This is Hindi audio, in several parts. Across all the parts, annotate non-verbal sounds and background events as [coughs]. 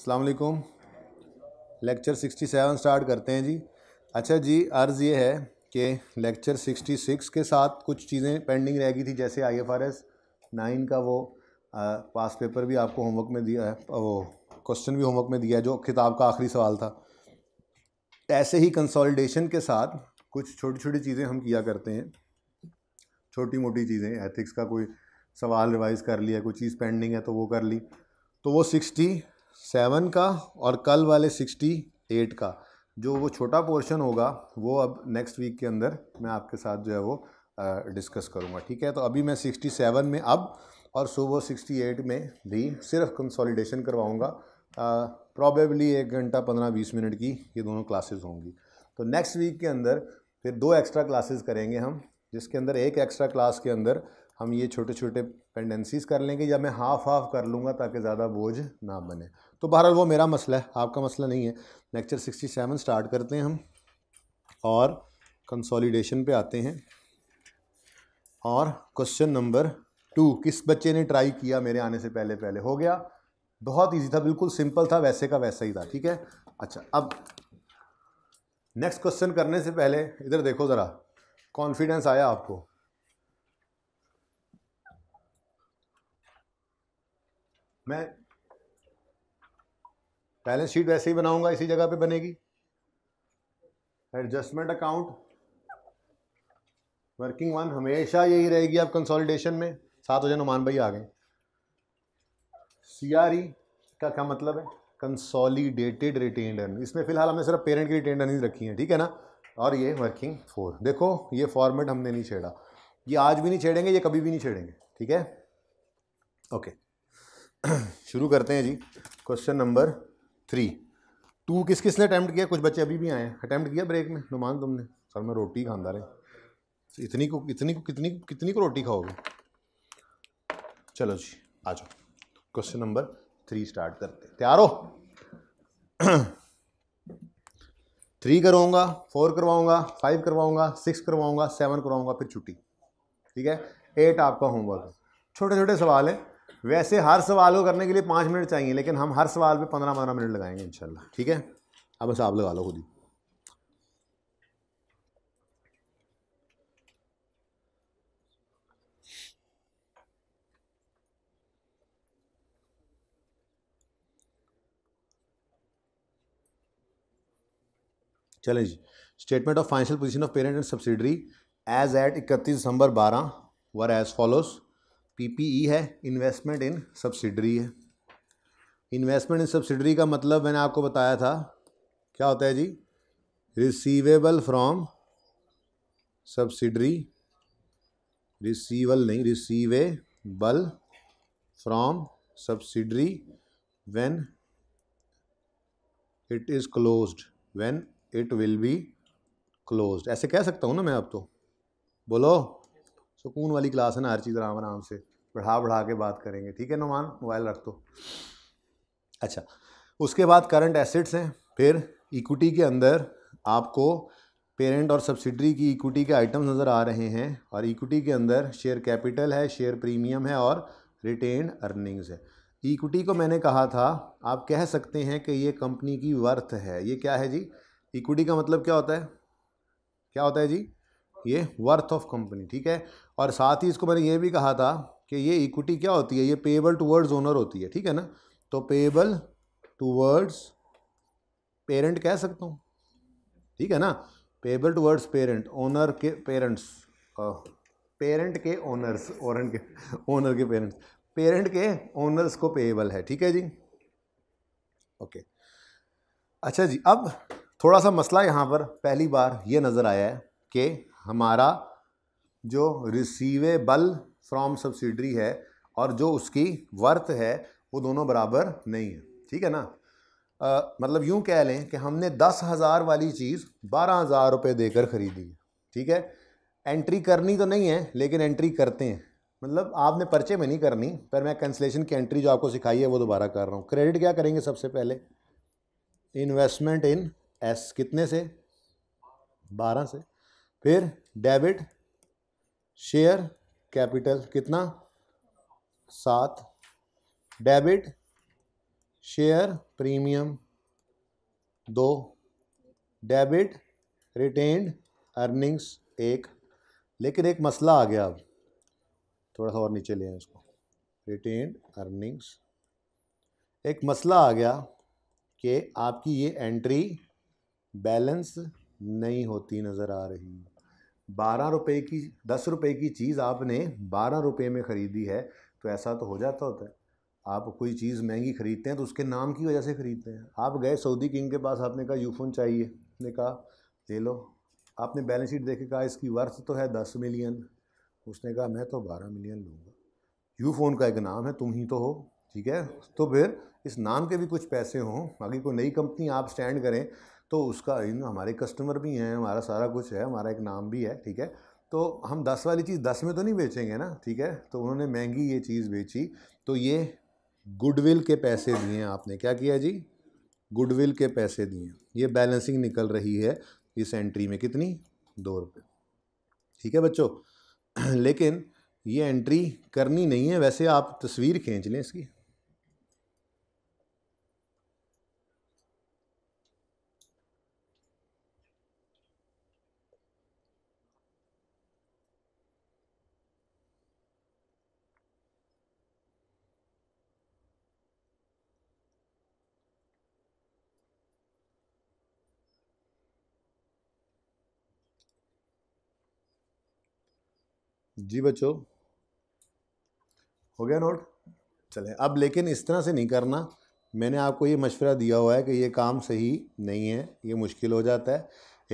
अस्सलाम वालेकुम लेक्चर 67 स्टार्ट करते हैं जी अच्छा जी अर्ज़ ये है कि लेक्चर 66 के साथ कुछ चीज़ें पेंडिंग रह गई थी जैसे I F R S nine का वो आ, पास पेपर भी आपको होमवर्क में दिया है वो क्वेश्चन भी होमवर्क में दिया है जो किताब का आखिरी सवाल था ऐसे ही कंसोलिडेशन के साथ कुछ छोटी छोटी चीज़ें हम किया करते हैं छोटी मोटी चीज़ें एथिक्स का कोई सवाल रिवाइज़ कर लिया कोई चीज़ पेंडिंग है तो वो कर ली तो वो सिक्सटी सेवन का और कल वाले सिक्सटी एट का जो वो छोटा पोर्शन होगा वो अब नेक्स्ट वीक के अंदर मैं आपके साथ जो है वो डिस्कस करूँगा ठीक है तो अभी मैं सिक्सटी सेवन में अब और सुबह सिक्सटी एट में भी सिर्फ कंसोलिडेशन करवाऊँगा प्रॉबेबली एक घंटा पंद्रह बीस मिनट की ये दोनों क्लासेस होंगी तो नेक्स्ट वीक के अंदर फिर दो एक्स्ट्रा क्लासेस करेंगे हम जिसके अंदर एक एक्स्ट्रा क्लास के अंदर हम ये छोटे छोटे पेंडेंसीज कर लेंगे या मैं हाफ हाफ कर लूँगा ताकि ज़्यादा बोझ ना बने तो बहरहाल वो मेरा मसला है आपका मसला नहीं है लेक्चर सिक्सटी सेवन स्टार्ट करते हैं हम और कंसोलिडेशन पे आते हैं और क्वेश्चन नंबर टू किस बच्चे ने ट्राई किया मेरे आने से पहले पहले हो गया बहुत ईजी था बिल्कुल सिंपल था वैसे का वैसा ही था ठीक है अच्छा अब नेक्स्ट क्वेश्चन करने से पहले इधर देखो ज़रा कॉन्फिडेंस आया आपको मैं बैलेंस शीट वैसे ही बनाऊंगा इसी जगह पे बनेगी एडजस्टमेंट अकाउंट वर्किंग वन हमेशा यही रहेगी आप कंसोलिडेशन में सात बजे नुमान भाई आ गए सीआरई का क्या मतलब है कंसोलिडेटेड रिटेन अर्निंग इसमें फिलहाल हमने सिर्फ पेरेंट की रिटेन अर्निंग रखी है ठीक है ना और ये वर्किंग फोर देखो ये फॉर्मेट हमने नहीं छेड़ा ये आज भी नहीं छेड़ेंगे ये कभी भी नहीं छेड़ेंगे ठीक है ओके [clears throat] शुरू करते हैं जी क्वेश्चन नंबर थ्री टू किस किसने अटैम्प्ट किया कुछ बच्चे अभी भी आए हैं अटैम्प्ट किया ब्रेक में नुमान तुमने सर मैं रोटी खांदा रहे इतनी को इतनी को कितनी कितनी को रोटी खाओगे चलो जी आ जाओ क्वेश्चन नंबर थ्री स्टार्ट करते हैं तैयार हो थ्री [clears throat] करवाऊंगा फोर करवाऊंगा फाइव करवाऊंगा सिक्स करवाऊंगा सेवन करवाऊंगा फिर छुट्टी ठीक है एट आपका होमवर्क छोटे छोटे सवाल हैं वैसे हर सवाल को करने के लिए पाँच मिनट चाहिए लेकिन हम हर सवाल पे पंद्रह पंद्रह मिनट लगाएंगे इंशाल्लाह ठीक है अब हिसाब लगा लो खुद ही चलें जी statement of financial position of parent and subsidiary as at इकतीस दिसंबर बारह वर एज फॉलोज़ पीपीई e है इन्वेस्टमेंट इन सब्सिडरी है इन्वेस्टमेंट इन सब्सिडरी का मतलब मैंने आपको बताया था क्या होता है जी रिसीवेबल फ्रॉम सब्सिडरी रिसीवल नहीं receivable from subsidiary when it is closed when it will be closed ऐसे कह सकता हूँ ना मैं अब तो बोलो सुकून वाली क्लास है ना हर चीज़ आराम आराम से बढ़ा बढ़ा के बात करेंगे ठीक है नुमान मोबाइल रख दो अच्छा उसके बाद करंट एसेट्स हैं फिर इक्विटी के अंदर आपको पेरेंट और सब्सिडरी की इक्विटी के आइटम्स नज़र आ रहे हैं और इक्विटी के अंदर शेयर कैपिटल है शेयर प्रीमियम है और रिटेन अर्निंग्स है इक्विटी को मैंने कहा था आप कह सकते हैं कि ये कंपनी की वर्थ है ये क्या है जी इक्विटी का मतलब क्या होता है क्या होता है जी ये वर्थ ऑफ कंपनी ठीक है और साथ ही इसको मैंने ये भी कहा था कि ये इक्विटी क्या होती है ये पेबल टूवर्ड्स ओनर होती है ठीक है ना तो पेबल टूवर्ड्स पेरेंट कह सकता हूँ ठीक है ना टू टूवर्ड्स पेरेंट ओनर के पेरेंट्स पेरेंट के ओनर्स ओरन के ओनर के पेरेंट्स पेरेंट के ओनर्स को पेएबल है ठीक है जी ओके अच्छा जी अब थोड़ा सा मसला यहाँ पर पहली बार ये नज़र आया है कि हमारा जो रिसीवेबल फ्रॉम सब्सिडरी है और जो उसकी वर्थ है वो दोनों बराबर नहीं है ठीक है ना आ, मतलब यूँ कह लें कि हमने दस हज़ार वाली चीज़ बारह हज़ार रुपये देकर ख़रीदी है ठीक है एंट्री करनी तो नहीं है लेकिन एंट्री करते हैं मतलब आपने पर्चे में नहीं करनी पर मैं कैंसलेशन की एंट्री जो आपको सिखाई है वो दोबारा कर रहा हूँ क्रेडिट क्या करेंगे सबसे पहले इन्वेस्टमेंट इन एस कितने से बारह से फिर डेबिट शेयर कैपिटल कितना सात डेबिट शेयर प्रीमियम दो डेबिट रिटेन्ड अर्निंग्स एक लेकिन एक मसला आ गया अब थोड़ा सा और नीचे ले इसको रिटेन्ड अर्निंग्स एक मसला आ गया कि आपकी ये एंट्री बैलेंस नहीं होती नज़र आ रही बारह रुपए की दस रुपए की चीज़ आपने बारह रुपए में ख़रीदी है तो ऐसा तो हो जाता होता है आप कोई चीज़ महंगी ख़रीदते हैं तो उसके नाम की वजह से ख़रीदते हैं आप गए सऊदी किंग के पास आपने कहा यूफोन चाहिए ने कहा ले लो आपने बैलेंस शीट देखे कहा इसकी वर्थ तो है दस मिलियन उसने कहा मैं तो बारह मिलियन लूँगा यूफोन का एक नाम है तुम ही तो हो ठीक है तो फिर इस नाम के भी कुछ पैसे हों बाकी कोई नई कंपनी आप स्टैंड करें तो उसका इन हमारे कस्टमर भी हैं हमारा सारा कुछ है हमारा एक नाम भी है ठीक है तो हम दस वाली चीज़ दस में तो नहीं बेचेंगे ना ठीक है तो उन्होंने महंगी ये चीज़ बेची तो ये गुडविल के पैसे दिए आपने क्या किया जी गुडविल के पैसे दिए ये बैलेंसिंग निकल रही है इस एंट्री में कितनी दो रुपये ठीक है बच्चों [clears throat] लेकिन ये एंट्री करनी नहीं है वैसे आप तस्वीर खींच लें इसकी जी बच्चों हो गया नोट चले अब लेकिन इस तरह से नहीं करना मैंने आपको ये मशवरा दिया हुआ है कि ये काम सही नहीं है ये मुश्किल हो जाता है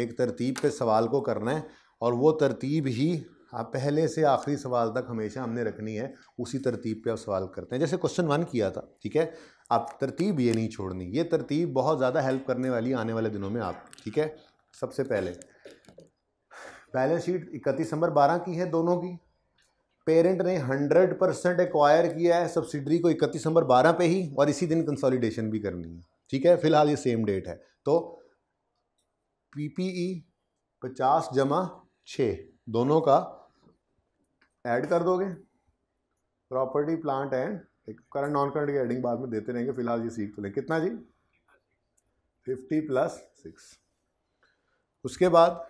एक तरतीब पे सवाल को करना है और वो तरतीब ही आप पहले से आखिरी सवाल तक हमेशा हमने रखनी है उसी तरतीब पे आप सवाल करते हैं जैसे क्वेश्चन वन किया था ठीक है आप तरतीब ये नहीं छोड़नी ये तरतीब बहुत ज़्यादा हेल्प करने वाली आने वाले दिनों में आप ठीक है सबसे पहले बैलेंस शीट इकतीस नंबर बारह की है दोनों की पेरेंट ने 100 परसेंट एक्वायर किया है सब्सिडरी को इकतीस नंबर बारह पे ही और इसी दिन कंसोलिडेशन भी करनी है ठीक है फिलहाल ये सेम डेट है तो पीपीई e पचास जमा छः दोनों का ऐड कर दोगे property plant and current non current की एडिंग बाद में देते रहेंगे फिलहाल ये सीख तो लें कितना जी फिफ्टी प्लस सिक्स उसके बाद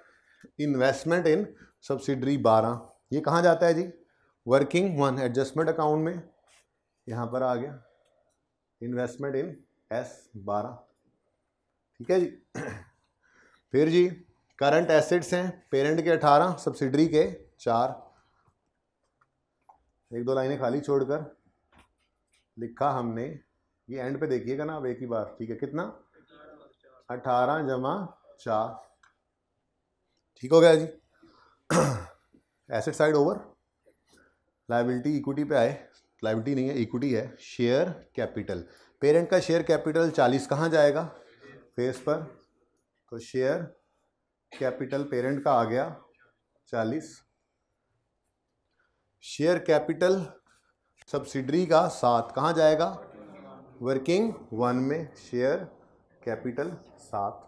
इन्वेस्टमेंट इन सब्सिडरी बारह ये कहाँ जाता है जी वर्किंग वन एडजस्टमेंट अकाउंट में यहाँ पर आ गया इन्वेस्टमेंट इन एस बारह ठीक है जी [clears throat] फिर जी करंट एसेट्स हैं पेरेंट के अठारह सब्सिडरी के चार एक दो लाइनें खाली छोड़कर लिखा हमने ये एंड पे देखिएगा ना अब एक ही बार ठीक है कितना अठारह जमा चार ठीक हो गया जी asset side over liability equity पे आए लाइबिलिटी नहीं है इक्विटी है शेयर कैपिटल पेरेंट का शेयर कैपिटल चालीस कहाँ जाएगा फेस पर तो शेयर कैपिटल पेरेंट का आ गया चालीस शेयर कैपिटल सब्सिडरी का सात कहाँ जाएगा वर्किंग वन में शेयर कैपिटल सात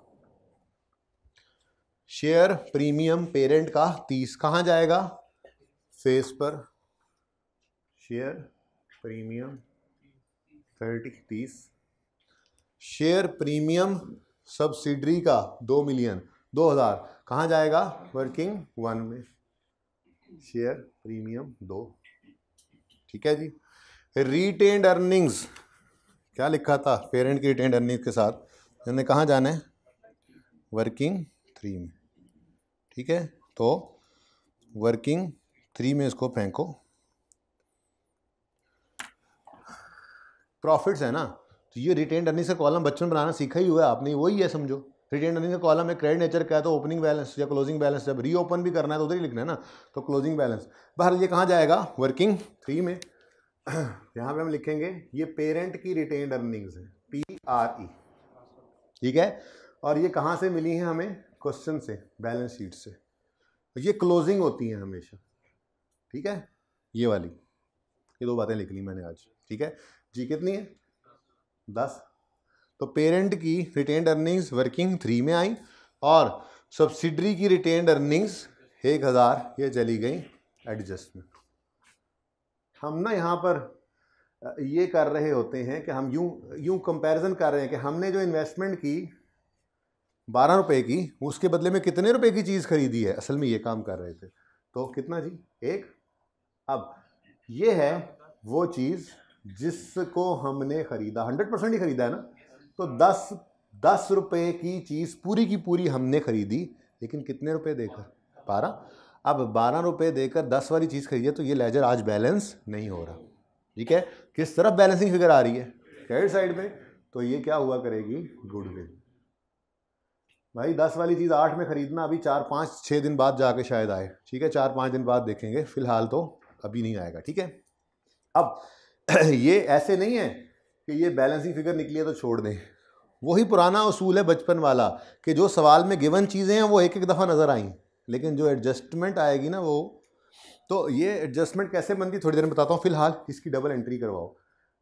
शेयर प्रीमियम पेरेंट का तीस कहाँ जाएगा फेस पर शेयर प्रीमियम थर्टी तीस शेयर प्रीमियम सब्सिडरी का दो मिलियन दो हज़ार कहाँ जाएगा वर्किंग वन में शेयर प्रीमियम दो ठीक है जी रिटेन्ड अर्निंग्स क्या लिखा था पेरेंट की रिटेन्ड अर्निंग्स के साथ इन्होंने कहाँ जाना है वर्किंग थ्री में ठीक है तो वर्किंग थ्री में इसको फेंको प्रॉफिट्स है ना तो ये रिटेन अर्निंग का कॉलम बच्चों बनाना सीखा ही हुआ है आपने वही है समझो रिटेन अर्निंग का कॉलम है क्रेडिट नेचर का है तो ओपनिंग बैलेंस या क्लोजिंग बैलेंस जब रीओपन भी करना है तो उधर ही लिखना है ना तो क्लोजिंग बैलेंस बाहर ये कहाँ जाएगा वर्किंग थ्री में [clears throat] यहाँ पे हम लिखेंगे ये पेरेंट की रिटेन अर्निंग्स है पी आर ई ठीक है और ये कहाँ से मिली हैं हमें क्वेश्चन से बैलेंस शीट से ये क्लोजिंग होती हैं हमेशा ठीक है ये वाली ये दो बातें लिख ली मैंने आज ठीक है जी कितनी है दस तो पेरेंट की रिटेन्ड अर्निंग्स वर्किंग थ्री में आई और सब्सिडरी की रिटेन अर्निंग्स एक हज़ार ये चली गई एडजस्टमेंट हम ना यहाँ पर ये कर रहे होते हैं कि हम यूँ यूँ कंपैरिजन कर रहे हैं कि हमने जो इन्वेस्टमेंट की बारह रुपए की उसके बदले में कितने रुपए की चीज़ खरीदी है असल में ये काम कर रहे थे तो कितना जी एक अब ये है वो चीज़ जिसको हमने ख़रीदा हंड्रेड परसेंट ही ख़रीदा है ना तो दस दस रुपये की चीज़ पूरी की पूरी हमने ख़रीदी लेकिन कितने रुपए देकर बारह अब बारह रुपये देकर दस वाली चीज़ खरीदी तो ये लेजर आज बैलेंस नहीं हो रहा ठीक है किस तरफ बैलेंसिंग फिगर आ रही है क्रेडिट साइड पे तो ये क्या हुआ करेगी गुडविल भाई दस वाली चीज़ आठ में ख़रीदना अभी चार पाँच छः दिन बाद जाके शायद आए ठीक है चार पाँच दिन बाद देखेंगे फ़िलहाल तो अभी नहीं आएगा ठीक है अब [coughs] ये ऐसे नहीं है कि ये बैलेंसिंग फिगर निकली है तो छोड़ दें वही पुराना असूल है बचपन वाला कि जो सवाल में गिवन चीज़ें हैं वो एक एक दफ़ा नज़र आई लेकिन जो एडजस्टमेंट आएगी ना वो तो ये एडजस्टमेंट कैसे बनती थोड़ी देर में बताता हूँ फ़िलहाल इसकी डबल एंट्री करवाओ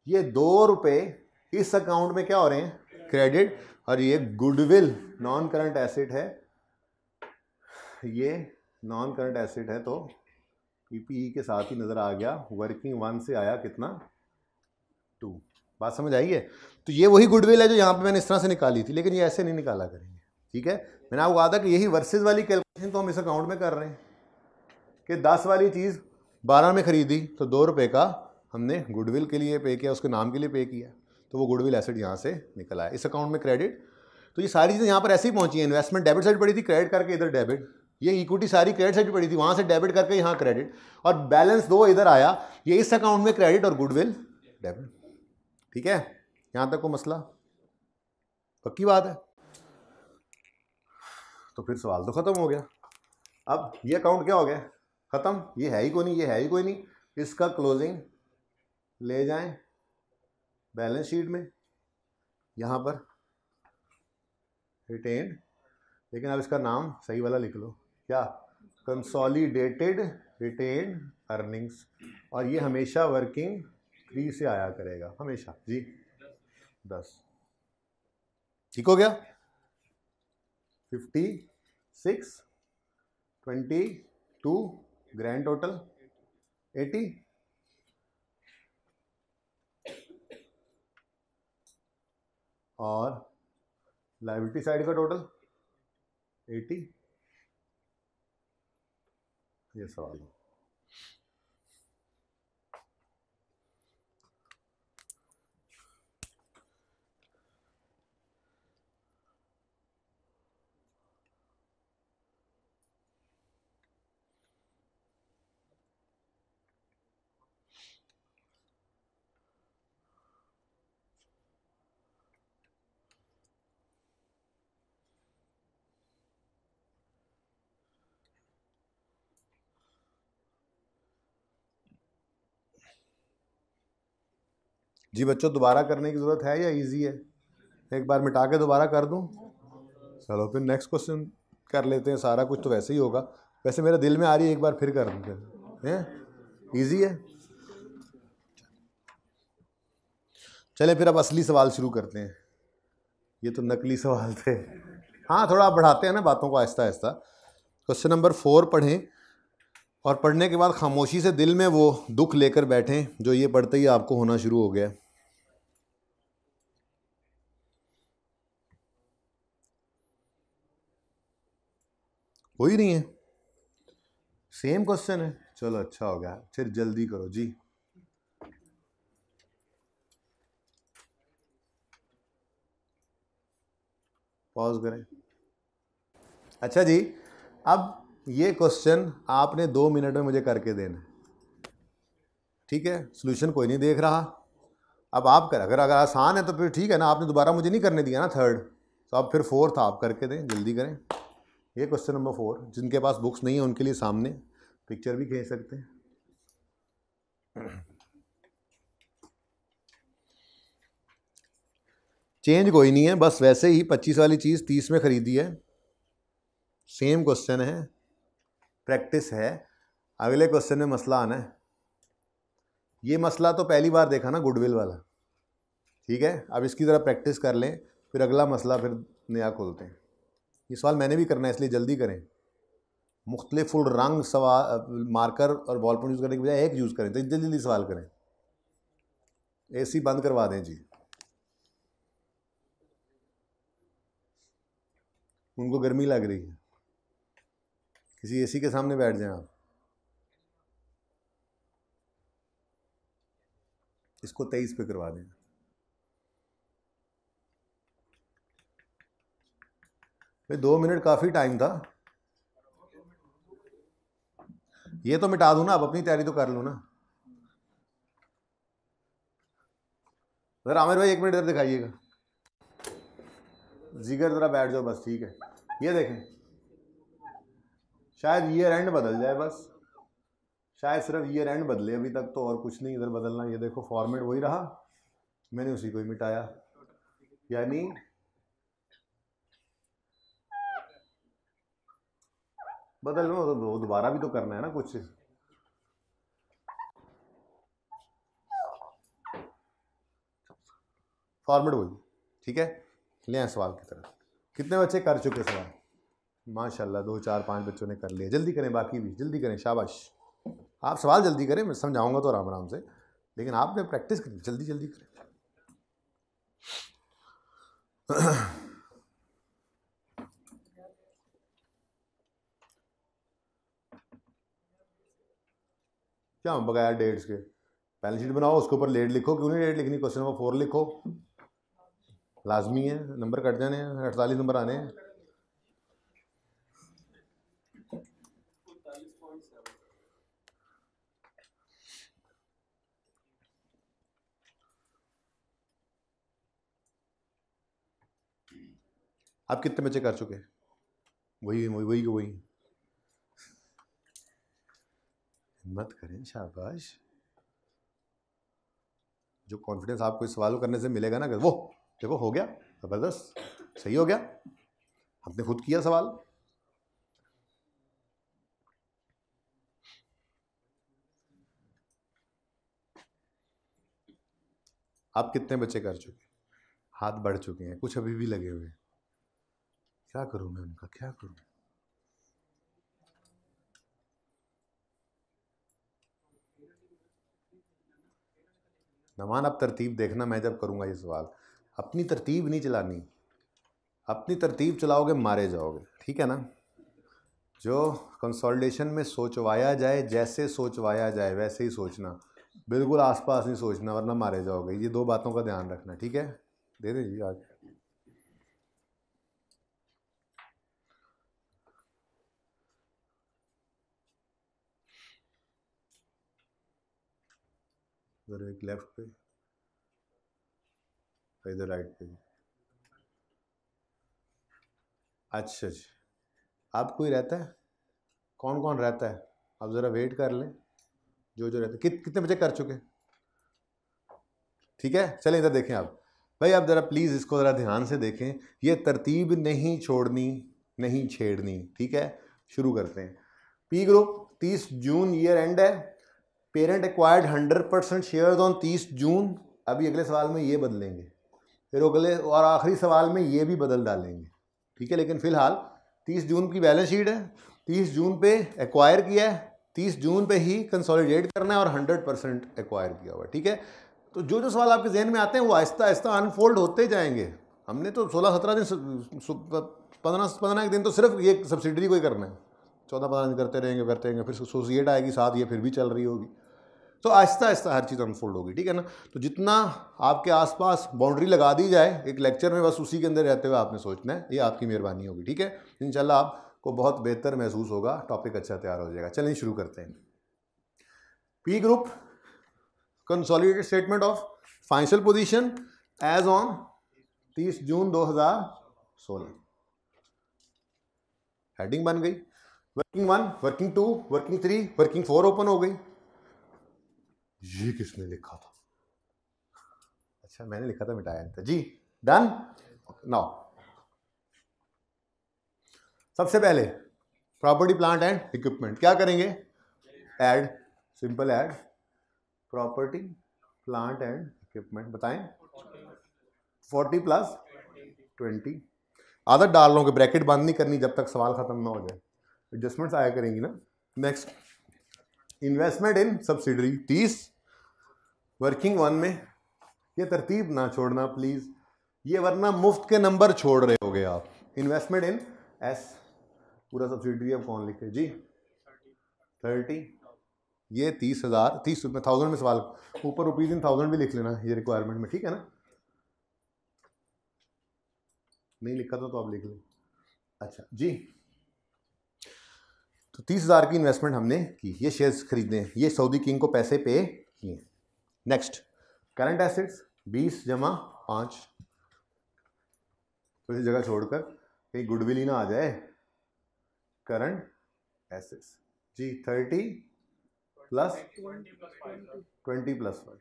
ये दो रुपये इस अकाउंट में क्या हो रहे हैं क्रेडिट और ये गुडविल नॉन करंट एसेट है ये नॉन करंट एसेट है तो ई e e के साथ ही नज़र आ गया वर्किंग वन से आया कितना टू बात समझ आई है तो ये वही गुडविल है जो यहाँ पे मैंने इस तरह से निकाली थी लेकिन ये ऐसे नहीं निकाला करेंगे ठीक है मैंने आपको कहा था कि यही वर्सेज वाली कैलकुलेशन तो हम इस अकाउंट में कर रहे हैं कि दस वाली चीज़ बारह में खरीदी तो दो रुपये का हमने गुडविल के लिए पे किया उसके नाम के लिए पे किया तो वो गुडविल एसेट यहाँ से निकला है इस अकाउंट में क्रेडिट तो ये सारी चीज़ें यहाँ पर ऐसे ही पहुँची हैं इन्वेस्टमेंट डेबिट साइड पड़ी थी क्रेडिट करके इधर डेबिट ये इक्विटी सारी क्रेडिट साइड पड़ी थी वहाँ से डेबिट करके यहाँ क्रेडिट और बैलेंस दो इधर आया ये इस अकाउंट में क्रेडिट और गुडविल डेबिट ठीक है यहाँ तक को मसला पक्की बात है तो फिर सवाल तो ख़त्म हो गया अब ये अकाउंट क्या हो गया ख़त्म ये है ही कोई नहीं ये है ही कोई नहीं इसका क्लोजिंग ले जाएं बैलेंस शीट में यहाँ पर रिटेन लेकिन अब इसका नाम सही वाला लिख लो क्या कंसोलिडेटेड रिटेन अर्निंग्स और ये हमेशा वर्किंग थ्री से आया करेगा हमेशा जी दस ठीक हो गया fifty six twenty two grand total eighty और लाइबिलिटी साइड का टोटल एटी ये सवाल है जी बच्चों दोबारा करने की ज़रूरत है या इजी है एक बार मिटा के दोबारा कर दूँ चलो फिर नेक्स्ट क्वेश्चन कर लेते हैं सारा कुछ तो वैसे ही होगा वैसे मेरे दिल में आ रही है एक बार फिर कर दूँ हैं ईजी है चले फिर अब असली सवाल शुरू करते हैं ये तो नकली सवाल थे हाँ थोड़ा आप बढ़ाते हैं ना बातों को आहिस्ता आहिस्ता क्वेश्चन नंबर फोर पढ़ें और पढ़ने के बाद खामोशी से दिल में वो दुख लेकर बैठें जो ये पढ़ते ही आपको होना शुरू हो गया कोई नहीं है सेम क्वेश्चन है चलो अच्छा हो गया फिर जल्दी करो जी पॉज करें अच्छा जी अब ये क्वेश्चन आपने दो मिनट में मुझे करके देना है ठीक है सोल्यूशन कोई नहीं देख रहा अब आप कर अगर अगर आसान है तो फिर ठीक है ना आपने दोबारा मुझे नहीं करने दिया ना थर्ड तो आप फिर फोर्थ आप करके दें जल्दी करें ये क्वेश्चन नंबर फोर जिनके पास बुक्स नहीं है उनके लिए सामने पिक्चर भी खींच सकते हैं चेंज कोई नहीं है बस वैसे ही पच्चीस वाली चीज़ तीस में ख़रीदी है सेम क्वेश्चन है प्रैक्टिस है अगले क्वेश्चन में मसला आना है ये मसला तो पहली बार देखा ना गुडविल वाला ठीक है अब इसकी ज़रा प्रैक्टिस कर लें फिर अगला मसला फिर नया खोलते हैं ये सवाल मैंने भी करना है इसलिए जल्दी करें मुख्तलिफुल रंग सवा मार्कर और बॉल पॉइंट यूज़ करने के बजाय एक यूज़ करें तो जल्दी जल्दी सवाल करें एसी बंद करवा दें जी उनको गर्मी लग रही है किसी एसी के सामने बैठ जाएं आप इसको तेईस पे करवा दें भाई दो मिनट काफ़ी टाइम था ये तो मिटा दूँ ना अब अपनी तैयारी तो कर लूँ ना ज़रा आमिर भाई एक मिनट इधर दिखाइएगा जिगर ज़रा बैठ जाओ बस ठीक है ये देखें शायद ईयर एंड बदल जाए बस शायद सिर्फ ईयर एंड बदले अभी तक तो और कुछ नहीं इधर बदलना ये देखो फॉर्मेट वही रहा मैंने उसी को ही मिटाया यानी बदल लो तो दोबारा भी तो करना है ना कुछ फॉर्मेट बोलिए ठीक है ले सवाल की तरफ कितने बच्चे कर चुके सवाल माशाल्लाह दो चार पांच बच्चों ने कर लिया जल्दी करें बाकी भी जल्दी करें शाबाश आप सवाल जल्दी करें मैं समझाऊंगा तो आराम आराम से लेकिन आपने प्रैक्टिस करी जल्दी जल्दी करें क्या बगैर डेट्स के बैलेंस शीट बनाओ उसके ऊपर लेट लिखो क्यों नहीं डेट लिखनी क्वेश्चन नंबर फोर लिखो लाजमी है नंबर कट जाने हैं अड़तालीस नंबर आने हैं आप कितने बच्चे कर चुके वही वही वही वही हिम्मत करें शाबाश जो कॉन्फिडेंस आपको इस सवाल करने से मिलेगा ना वो देखो हो गया ज़बरदस्त सही हो गया हमने खुद किया सवाल आप कितने बच्चे कर चुके हाथ बढ़ चुके हैं कुछ अभी भी लगे हुए हैं क्या करूँ मैं उनका क्या करूँ नमान अब तरतीब देखना मैं जब करूँगा ये सवाल अपनी तरतीब नहीं चलानी अपनी तरतीब चलाओगे मारे जाओगे ठीक है ना जो कंसोलिडेशन में सोचवाया जाए जैसे सोचवाया जाए वैसे ही सोचना बिल्कुल आसपास नहीं सोचना वरना मारे जाओगे ये दो बातों का ध्यान रखना ठीक है दे दीजिए आज इधर एक लेफ्ट पे और इधर राइट पे अच्छा जी आप कोई रहता है कौन कौन रहता है आप ज़रा वेट कर लें जो जो रहता है कित, कितने बजे कर चुके ठीक है चलें इधर देखें आप भाई आप ज़रा प्लीज़ इसको ज़रा ध्यान से देखें ये तरतीब नहीं छोड़नी नहीं छेड़नी ठीक है शुरू करते हैं पी ग्रुप तीस जून ईयर एंड है parent acquired hundred percent share on तीस जून अभी अगले सवाल में ये बदलेंगे फिर अगले और आखिरी सवाल में ये भी बदल डालेंगे ठीक है लेकिन फ़िलहाल तीस जून की बैलेंस शीट है तीस जून पे एक्वायर किया है तीस जून पे ही कंसोलिडेट करना है और हंड्रेड परसेंट एक्वायर किया हुआ है ठीक है तो जो जो सवाल आपके जहन में आते हैं वो आहिस्ता आहिस्ता अनफोल्ड होते जाएंगे हमने तो सोलह सत्रह दिन पंद्रह पंद्रह दिन तो सिर्फ ये सब्सिडरी को ही करना है चौदह पंद्रह दिन करते रहेंगे करते रहेंगे फिर सोसिएट आएगी साथ ये फिर भी चल रही होगी तो आहिस्ता आहिस्ता हर चीज़ अनफोल्ड होगी ठीक है ना तो जितना आपके आसपास बाउंड्री लगा दी जाए एक लेक्चर में बस उसी के अंदर रहते हुए आपने सोचना है ये आपकी मेहरबानी होगी ठीक है इन आपको बहुत बेहतर महसूस होगा टॉपिक अच्छा तैयार हो जाएगा चलिए शुरू करते हैं P group consolidated statement of financial position as on तीस जून दो हेडिंग बन गई working one working two working three working four open हो गई ये किसने लिखा था अच्छा मैंने लिखा था मिटाया था जी डन नाउ सबसे पहले प्रॉपर्टी प्लांट एंड इक्विपमेंट क्या करेंगे add simple add property plant and equipment बताएं फोर्टी प्लस ट्वेंटी आदत डाल लो कि ब्रैकेट बंद नहीं करनी जब तक सवाल खत्म ना हो जाए एडजस्टमेंट्स आया करेंगी ना नेक्स्ट इन्वेस्टमेंट इन सब्सिडरी तीस वर्किंग वन में ये तरतीब ना छोड़ना प्लीज़ ये वरना मुफ्त के नंबर छोड़ रहे होगे आप इन्वेस्टमेंट इन एस पूरा सब्सिडरी अब कौन लिखे जी थर्टी ये तीस हज़ार तीस रुपये थाउजेंड में सवाल ऊपर रुपीज़ इन थाउजेंड भी लिख लेना ये रिक्वायरमेंट में ठीक है ना नहीं लिखा था तो आप लिख लें अच्छा जी तो तीस हज़ार की इन्वेस्टमेंट हमने की ये शेयर्स खरीदने ये सऊदी किंग को पैसे पे किए नेक्स्ट करंट एसेट्स बीस जमा पाँच तो इस जगह छोड़कर कहीं गुडविल ही ना आ जाए करंट एसेट्स जी thirty plus twenty plus five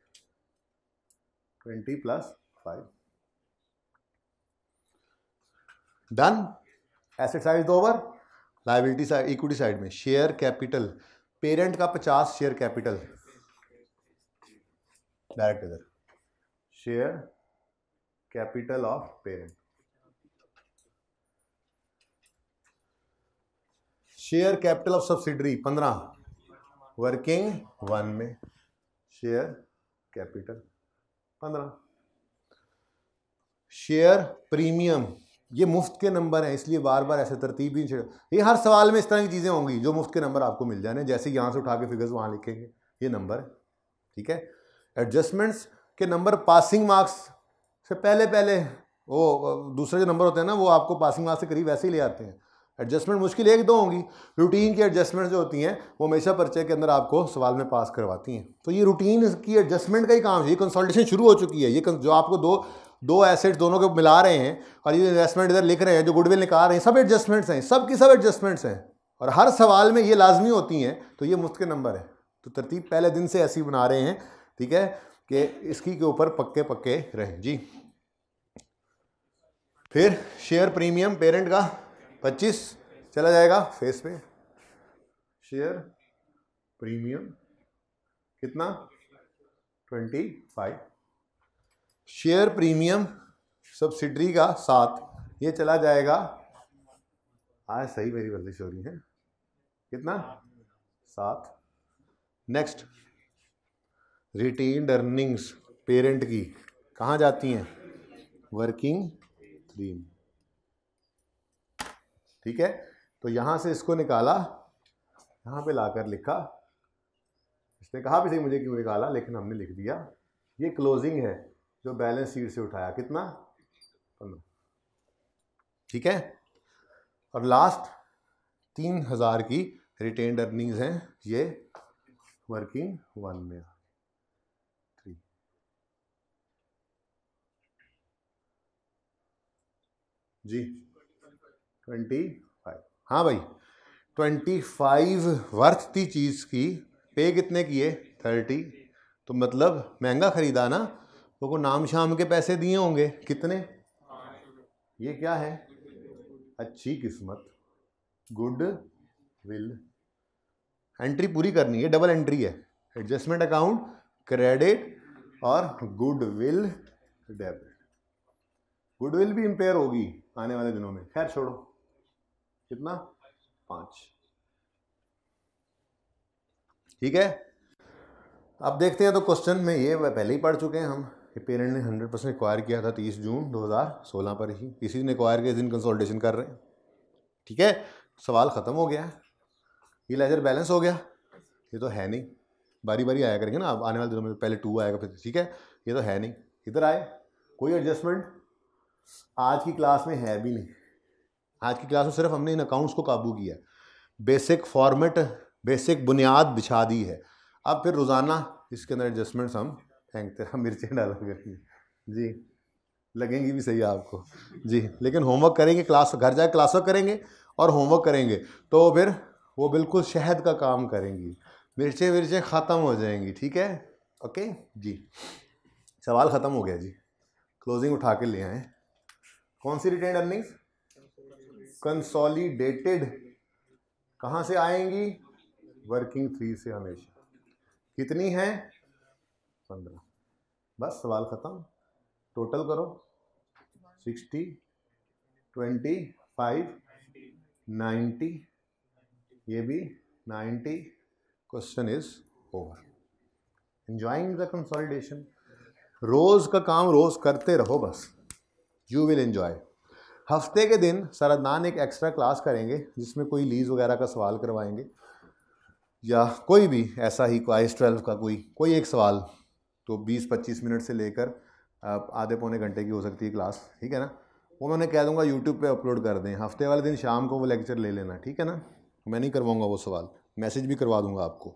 twenty plus five done asset साइज over liability side equity side में शेयर कैपिटल पेरेंट का पचास शेयर कैपिटल डायरेक्ट इधर share capital of parent share capital of subsidiary पंद्रह वर्किंग वन में शेयर कैपिटल पंद्रह शेयर प्रीमियम ये मुफ्त के नंबर हैं इसलिए बार बार ऐसे तरतीब भी नहीं ये हर सवाल में इस तरह की चीज़ें होंगी जो मुफ्त के नंबर आपको मिल जाने जैसे यहाँ से उठा के फिगर्स वहाँ लिखेंगे ये नंबर है ठीक है एडजस्टमेंट्स के नंबर पासिंग मार्क्स से पहले पहले वो दूसरे जो नंबर होते हैं ना वो आपको पासिंग मार्क्स से करीब वैसे ही ले आते हैं एडजस्टमेंट मुश्किल एक दो होंगी रूटीन की एडजस्टमेंट जो होती हैं वो हमेशा पर्चे के अंदर आपको सवाल में पास करवाती हैं तो ये रूटीन की एडजस्टमेंट का ही काम है ये कंसल्टेशन शुरू हो चुकी है ये जो आपको दो दो एसेट्स दोनों को मिला रहे हैं और ये इन्वेस्टमेंट इधर लिख रहे हैं जो गुडविल निकाल रहे हैं सब एडजस्टमेंट्स हैं सब की सब एडजस्टमेंट्स हैं और हर सवाल में ये लाजमी होती हैं तो ये मुफ्त के नंबर है तो तरतीब पहले दिन से ऐसी बना रहे हैं ठीक है कि इसकी के ऊपर पक्के पक्के रहें जी फिर शेयर प्रीमियम पेरेंट का पच्चीस चला जाएगा फेस पे शेयर प्रीमियम कितना twenty five share premium subsidiary का साथ ये चला जाएगा आज हाँ, सही मेरी बंदिश हो रही है कितना सात नेक्स्ट रिटेन्ड अर्निंग्स पेरेंट की कहाँ जाती हैं वर्किंग थ्री ठीक है तो यहाँ से इसको निकाला यहाँ पे लाकर लिखा इसने कहा भी सही मुझे क्यों निकाला लेकिन हमने लिख दिया ये क्लोजिंग है जो बैलेंस शीट से उठाया कितना पंद्रह ठीक है और लास्ट तीन हज़ार की रिटेन्ड अर्निंग्स हैं ये वर्किंग वन में थ्री जी ट्वेंटी फाइव हाँ भाई ट्वेंटी फाइव वर्थ थी चीज़ की पे कितने किए थर्टी तो मतलब महंगा ख़रीदा ना तो को नाम शाम के पैसे दिए होंगे कितने ये क्या है अच्छी किस्मत गुड विल एंट्री पूरी करनी है डबल एंट्री है एडजस्टमेंट अकाउंट क्रेडिट और goodwill debit goodwill भी इम्पेयर होगी आने वाले दिनों में खैर छोड़ो कितना पाँच ठीक है अब देखते हैं तो क्वेश्चन में ये पहले ही पढ़ चुके हैं हम ये पेरेंट ने हंड्रेड परसेंट एक्वायर किया था तीस जून दो हज़ार सोलह पर ही इसी ने एक्वायर के दिन कंसोलिडेशन कर रहे हैं ठीक है सवाल ख़त्म हो गया ये लेजर बैलेंस हो गया ये तो है नहीं बारी बारी आया करेंगे ना अब आने वाले दिनों में पहले टू आएगा फिर ठीक है ये तो है नहीं इधर आए कोई एडजस्टमेंट आज की क्लास में है भी नहीं आज की क्लास में सिर्फ हमने इन अकाउंट्स को काबू किया बेसिक फॉर्मेट बेसिक बुनियाद बिछा दी है अब फिर रोज़ाना इसके अंदर एडजस्टमेंट्स हम फेंकते मिर्चें डाला करेंगे जी लगेंगी भी सही आपको जी लेकिन होमवर्क करेंगे क्लास घर जाकर क्लास वर्क करेंगे और होमवर्क करेंगे तो फिर वो बिल्कुल शहद का काम करेंगी मिर्चें विरचें ख़त्म हो जाएंगी ठीक है ओके जी सवाल ख़त्म हो गया जी क्लोजिंग उठा के ले आए कौन सी रिटेन अर्निंग्स कंसोलिडेटेड कहाँ से आएंगी वर्किंग थ्री से हमेशा कितनी है पंद्रह बस सवाल ख़त्म टोटल करो सिक्सटी ट्वेंटी फाइव नाइन्टी ये भी ninety question is over enjoying the consolidation रोज़ का काम रोज़ करते रहो बस यू विल इन्जॉय हफ्ते के दिन सरदनान एक एक्स्ट्रा क्लास करेंगे जिसमें कोई लीज वगैरह का सवाल करवाएंगे या कोई भी ऐसा ही क्वाइस ट्वेल्व का कोई कोई एक सवाल तो 20-25 मिनट से लेकर आधे पौने घंटे की हो सकती है क्लास ठीक है ना वो मैंने कह दूंगा यूट्यूब पे अपलोड कर दें हफ्ते वाले दिन शाम को वो लेक्चर ले लेना ठीक है ना मैं नहीं करवाऊँगा वो सवाल मैसेज भी करवा दूँगा आपको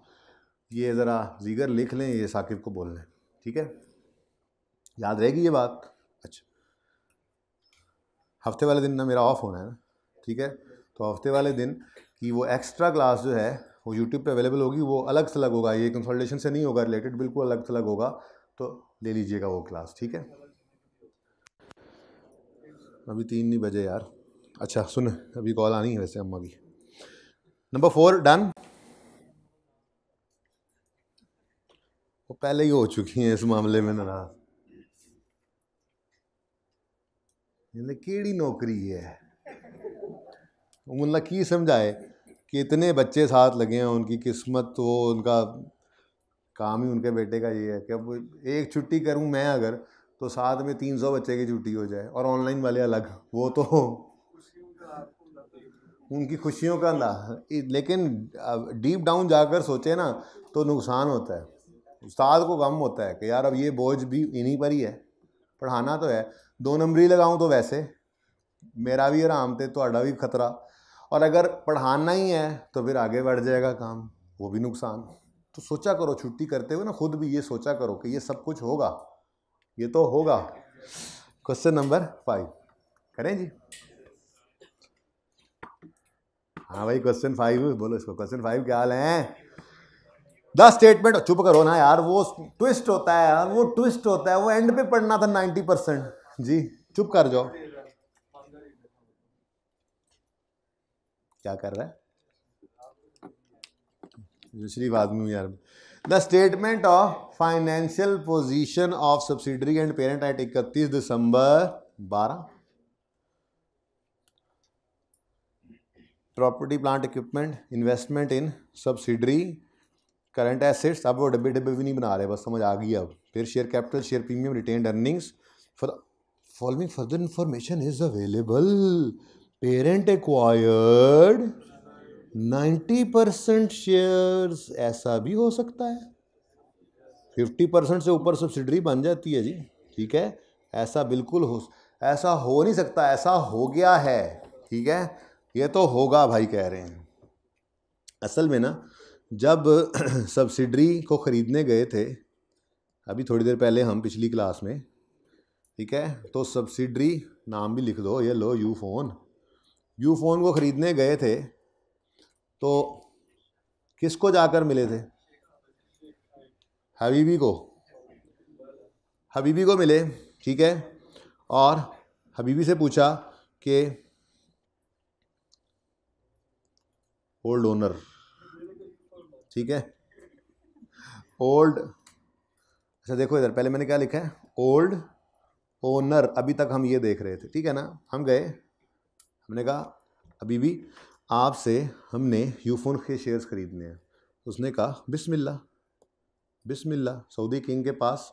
ये ज़रा जीगर लिख लें ये साकिब को बोल लें ठीक है याद रहेगी ये बात अच्छा हफ्ते वाले दिन ना मेरा ऑफ होना है ना ठीक है तो हफ्ते वाले दिन कि वो एक्स्ट्रा क्लास जो है वो यूट्यूब पे अवेलेबल होगी वो अलग से अलग होगा ये कंसल्टेशन से नहीं होगा रिलेटेड बिल्कुल अलग से अलग होगा तो ले लीजिएगा वो क्लास ठीक है अभी तीन नहीं बजे यार अच्छा सुन अभी कॉल आनी है वैसे अम्मा की नंबर फोर डन वो पहले ही हो चुकी हैं इस मामले में नाराज केड़ी नौकरी है मुला की समझाए कितने बच्चे साथ लगे हैं उनकी किस्मत वो उनका काम ही उनके बेटे का ये है कि अब एक छुट्टी करूं मैं अगर तो साथ में तीन सौ बच्चे की छुट्टी हो जाए और ऑनलाइन वाले अलग वो तो उनकी खुशियों का ना लेकिन डीप डाउन जाकर सोचे ना तो नुकसान होता है उस्ताद को गम होता है कि यार अब ये बोझ भी इन्हीं पर ही है पढ़ाना तो है दो नंबरी लगाऊं तो वैसे मेरा भी आराम थे थोड़ा तो भी खतरा और अगर पढ़ाना ही है तो फिर आगे बढ़ जाएगा काम वो भी नुकसान तो सोचा करो छुट्टी करते हुए ना खुद भी ये सोचा करो कि ये सब कुछ होगा ये तो होगा क्वेश्चन नंबर फाइव करें जी हाँ भाई क्वेश्चन फाइव बोलो इसको क्वेश्चन फाइव क्या हाल है द स्टेटमेंट चुप करो ना यार वो ट्विस्ट होता है यार वो ट्विस्ट होता है वो एंड पे पढ़ना था नाइन्टी परसेंट जी चुप कर जाओ क्या कर रहा है दूसरी बात में यार the statement of financial position of subsidiary and parent at इकतीस दिसंबर बारह property plant equipment investment in subsidiary current assets अब वो डब्बे डब्बे भी नहीं बना रहे बस समझ आ गई अब फिर share capital share premium retain earnings for following further information is available parent acquired 90 percent shares ऐसा भी हो सकता है 50 परसेंट से ऊपर सब्सिडरी बन जाती है जी ठीक है ऐसा बिल्कुल हो ऐसा हो नहीं सकता ऐसा हो गया है ठीक है ये तो होगा भाई कह रहे हैं असल में ना जब सब्सिडरी [clears throat] को ख़रीदने गए थे अभी थोड़ी देर पहले हम पिछली क्लास में ठीक है तो सब्सिडरी नाम भी लिख दो ये लो यू फ़ोन यू फ़ोन को ख़रीदने गए थे तो किसको जाकर मिले थे हबीबी को हबीबी को मिले ठीक है और हबीबी से पूछा कि ओल्ड ओनर ठीक है ओल्ड अच्छा देखो इधर पहले मैंने क्या लिखा है ओल्ड ओनर अभी तक हम ये देख रहे थे ठीक है ना हम गए मैंने कहा अभी भी आपसे हमने यूफोन के शेयर्स ख़रीदने हैं उसने कहा बिसमिल्ला बिसमिल्ला सऊदी किंग के पास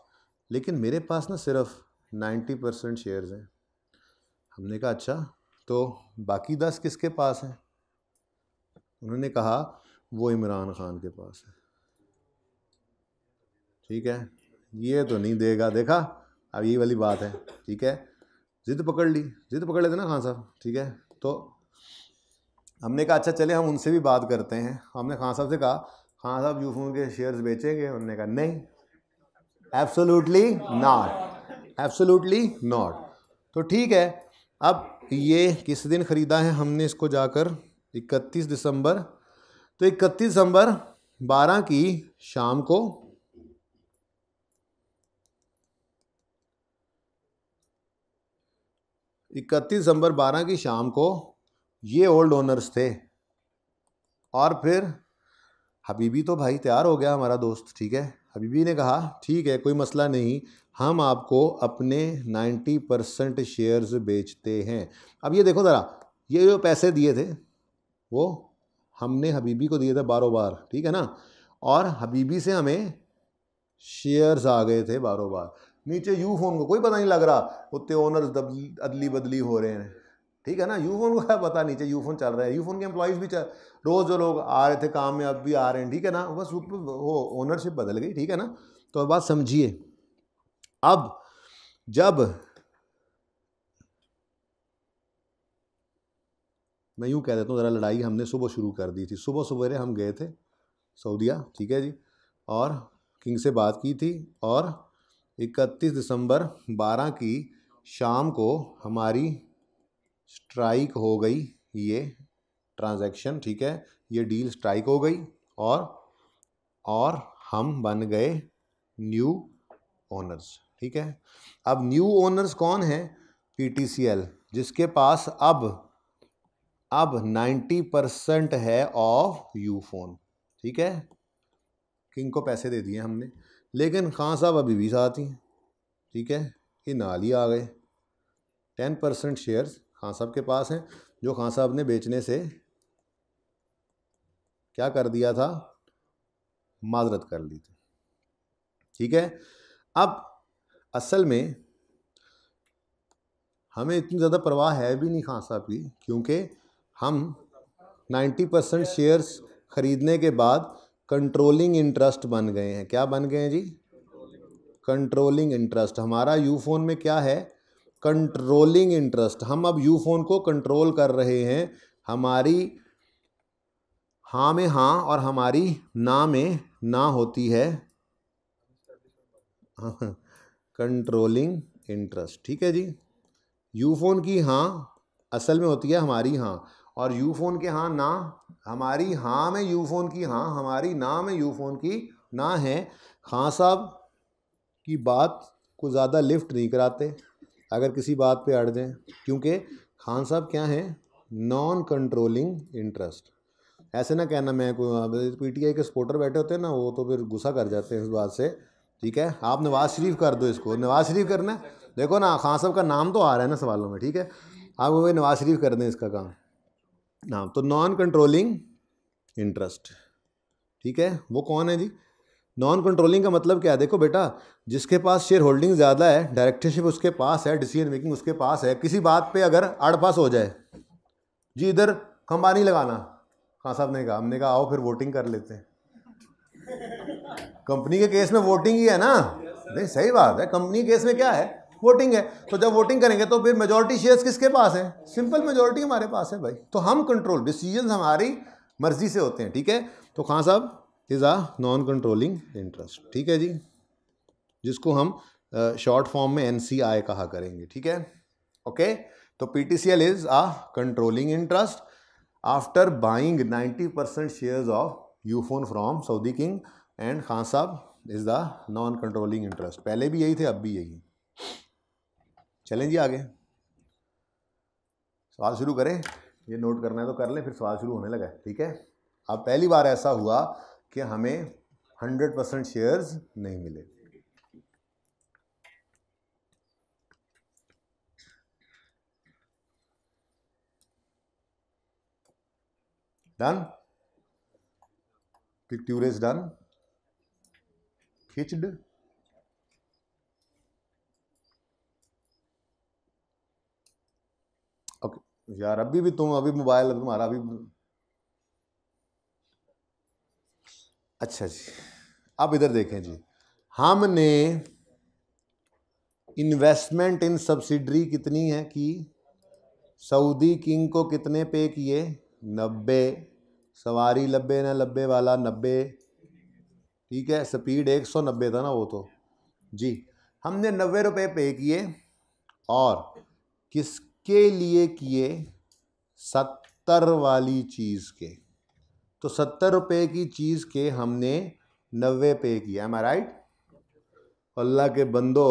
लेकिन मेरे पास ना सिर्फ नाइन्टी परसेंट शेयर्स हैं हमने कहा अच्छा तो बाकी दस किसके पास हैं उन्होंने कहा वो इमरान खान के पास है ठीक है ये तो नहीं देगा देखा अब यही वाली बात है ठीक है ज़िद पकड़ ली ज़िद पकड़ लेते ना खान साहब ठीक है तो हमने कहा अच्छा चले हम उनसे भी बात करते हैं हमने खान साहब से कहा खान साहब यूफोन के शेयर्स बेचेंगे उन्होंने कहा नहीं एब्सोल्युटली नॉट एब्सोल्युटली नॉट तो ठीक है अब ये किस दिन ख़रीदा है हमने इसको जाकर 31 दिसंबर तो 31 दिसंबर 12 की शाम को इकतीस दिसंबर बारह की शाम को ये ओल्ड ओनर्स थे और फिर हबीबी तो भाई तैयार हो गया हमारा दोस्त ठीक है हबीबी ने कहा ठीक है कोई मसला नहीं हम आपको अपने 90 परसेंट शेयर्स बेचते हैं अब ये देखो ज़रा ये जो पैसे दिए थे वो हमने हबीबी को दिए थे बारो बार ठीक है ना और हबीबी से हमें शेयर्स आ गए थे बारो बार नीचे यू फोन को कोई पता नहीं लग रहा उत्ते ओनर्स अदली बदली हो रहे हैं ठीक है ना यू फोन को क्या पता नीचे यू फोन चल रहा है यू फोन के एम्प्लॉयज़ भी चल रोज़ जो लोग आ रहे थे काम में अब भी आ रहे हैं ठीक है ना बस वो ओनरशिप बदल गई ठीक है ना तो बात समझिए अब जब मैं यूँ कह देता हूँ ज़रा लड़ाई हमने सुबह शुरू कर दी थी सुबह सवेरे हम गए थे सऊदिया ठीक है जी और किंग से बात की थी और इकतीस दिसंबर बारह की शाम को हमारी स्ट्राइक हो गई ये ट्रांजैक्शन ठीक है ये डील स्ट्राइक हो गई और और हम बन गए न्यू ओनर्स ठीक है अब न्यू ओनर्स कौन है पीटीसीएल जिसके पास अब अब 90 परसेंट है ऑफ यू फोन ठीक है किंग को पैसे दे दिए हमने लेकिन खान साहब अभी भी साथ ही हैं ठीक है ये नाल ही आ गए टेन परसेंट शेयर्स खान साहब के पास हैं जो खान साहब ने बेचने से क्या कर दिया था माजरत कर ली थी ठीक है अब असल में हमें इतनी ज़्यादा परवाह है भी नहीं खान साहब की क्योंकि हम 90 परसेंट शेयर्स ख़रीदने के बाद कंट्रोलिंग इंटरेस्ट बन गए हैं क्या बन गए हैं जी कंट्रोलिंग इंटरेस्ट हमारा यू फोन में क्या है कंट्रोलिंग इंटरेस्ट हम अब यू फोन को कंट्रोल कर रहे हैं हमारी हाँ में हाँ और हमारी ना में ना होती है कंट्रोलिंग [laughs] इंटरेस्ट ठीक है जी यू फोन की हाँ असल में होती है हमारी हाँ और यू फोन के हाँ ना हमारी हाँ में यूफोन की हाँ हमारी ना में यूफोन की ना है खां हाँ साहब की बात को ज़्यादा लिफ्ट नहीं कराते अगर किसी बात पे अड़ जाएं क्योंकि खान हाँ साहब क्या हैं नॉन कंट्रोलिंग इंटरेस्ट ऐसे ना कहना मैं पी टी आई के सपोर्टर बैठे होते हैं ना वो तो फिर गुस्सा कर जाते हैं इस बात से ठीक है आप नवाज शरीफ कर दो इसको नवाज शरीफ करना देखो ना खान हाँ साहब का नाम तो आ रहा है ना सवालों में ठीक है आप वो नवाज शरीफ कर दें इसका काम नाम तो नॉन कंट्रोलिंग इंटरेस्ट ठीक है वो कौन है जी नॉन कंट्रोलिंग का मतलब क्या है देखो बेटा जिसके पास शेयर होल्डिंग ज़्यादा है डायरेक्टरशिप उसके पास है डिसीजन मेकिंग उसके पास है किसी बात पे अगर आड़पास हो जाए जी इधर खंबा नहीं लगाना खां हाँ, साहब ने कहा हमने कहा आओ फिर वोटिंग कर लेते हैं कंपनी के केस में वोटिंग ही है ना नहीं सही बात है कंपनी केस में क्या है वोटिंग है तो जब वोटिंग करेंगे तो फिर मेजोरिटी शेयर्स किसके पास है सिंपल मेजोरिटी हमारे पास है भाई तो हम कंट्रोल डिसीजन हमारी मर्जी से होते हैं ठीक है तो Khan Sahab is a non controlling interest ठीक है जी जिसको हम शॉर्ट फॉर्म में एन कहा करेंगे ठीक है ओके तो P T C L is a controlling interest after buying 90 percent shares of Ufone from Saudi king and Khan Sahab is the non controlling interest पहले भी यही थे अब भी यही चलें जी आगे सवाल शुरू करें ये नोट करना है तो कर लें फिर सवाल शुरू होने लगा ठीक है अब पहली बार ऐसा हुआ कि हमें हंड्रेड परसेंट शेयर्स नहीं मिले डन picture इज डन खिचड यार अभी भी तुम अभी मोबाइल तुम्हारा अभी अच्छा जी अब इधर देखें जी हमने इन्वेस्टमेंट इन सब्सिडरी कितनी है कि सऊदी किंग को कितने पे किए नब्बे सवारी लब्बे ना लब्बे वाला नब्बे ठीक है स्पीड एक सौ नब्बे था ना वो तो जी हमने नब्बे रुपये पे किए और किस के लिए किए सत्तर वाली चीज़ के तो सत्तर रुपये की चीज़ के हमने नब्बे पे किया एम राइट अल्लाह के बंदो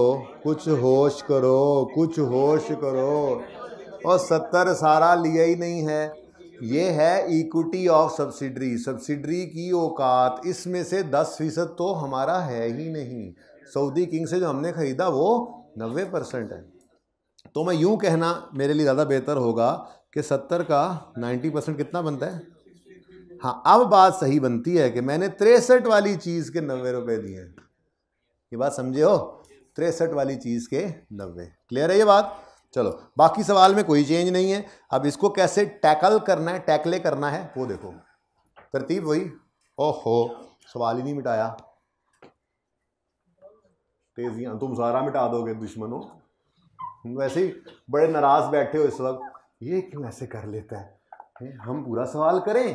कुछ होश करो कुछ होश करो और सत्तर सारा लिया ही नहीं है ये है इक्विटी ऑफ सब्सिडरी सब्सिडरी की औकात इसमें से दस फीसद तो हमारा है ही नहीं सऊदी किंग से जो हमने ख़रीदा वो नब्बे परसेंट है तो मैं यूँ कहना मेरे लिए ज़्यादा बेहतर होगा कि सत्तर का नाइन्टी परसेंट कितना बनता है हाँ अब बात सही बनती है कि मैंने तिरसठ वाली चीज़ के नब्बे रुपये दिए हैं ये बात समझे हो तिरसठ वाली चीज़ के नब्बे क्लियर है ये बात चलो बाकी सवाल में कोई चेंज नहीं है अब इसको कैसे टैकल करना है टैकले करना है वो देखो तरतीब वही ओहो सवाल ही नहीं मिटाया तेजियां तुम सारा मिटा दोगे दुश्मनों वैसे ही बड़े नाराज़ बैठे हो इस वक्त ये क्यों ऐसे कर लेता है हम पूरा सवाल करें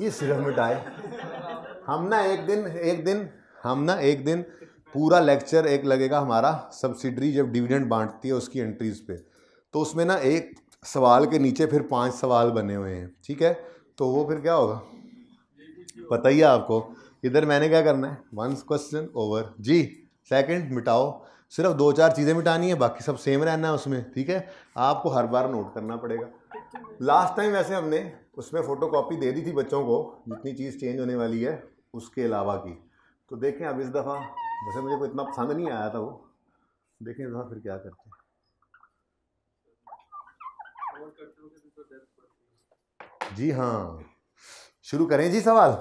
ये सिर मिटाए हम ना एक दिन एक दिन हम ना एक दिन पूरा लेक्चर एक लगेगा हमारा सब्सिडरी जब डिविडेंड बांटती है उसकी एंट्रीज पे तो उसमें ना एक सवाल के नीचे फिर पांच सवाल बने हुए हैं ठीक है तो वो फिर क्या होगा पता ही है आपको इधर मैंने क्या करना है वंस क्वेश्चन ओवर जी सेकंड मिटाओ सिर्फ दो चार चीज़ें मिटानी है बाकी सब सेम रहना है उसमें ठीक है आपको हर बार नोट करना पड़ेगा लास्ट टाइम वैसे हमने उसमें फ़ोटो कॉपी दे दी थी बच्चों को जितनी चीज़ चेंज होने वाली है उसके अलावा की तो देखें अब इस दफ़ा वैसे मुझे कोई इतना पसंद नहीं आया था वो देखें इस दफ़ा फिर क्या करते हैं जी हाँ शुरू करें जी सवाल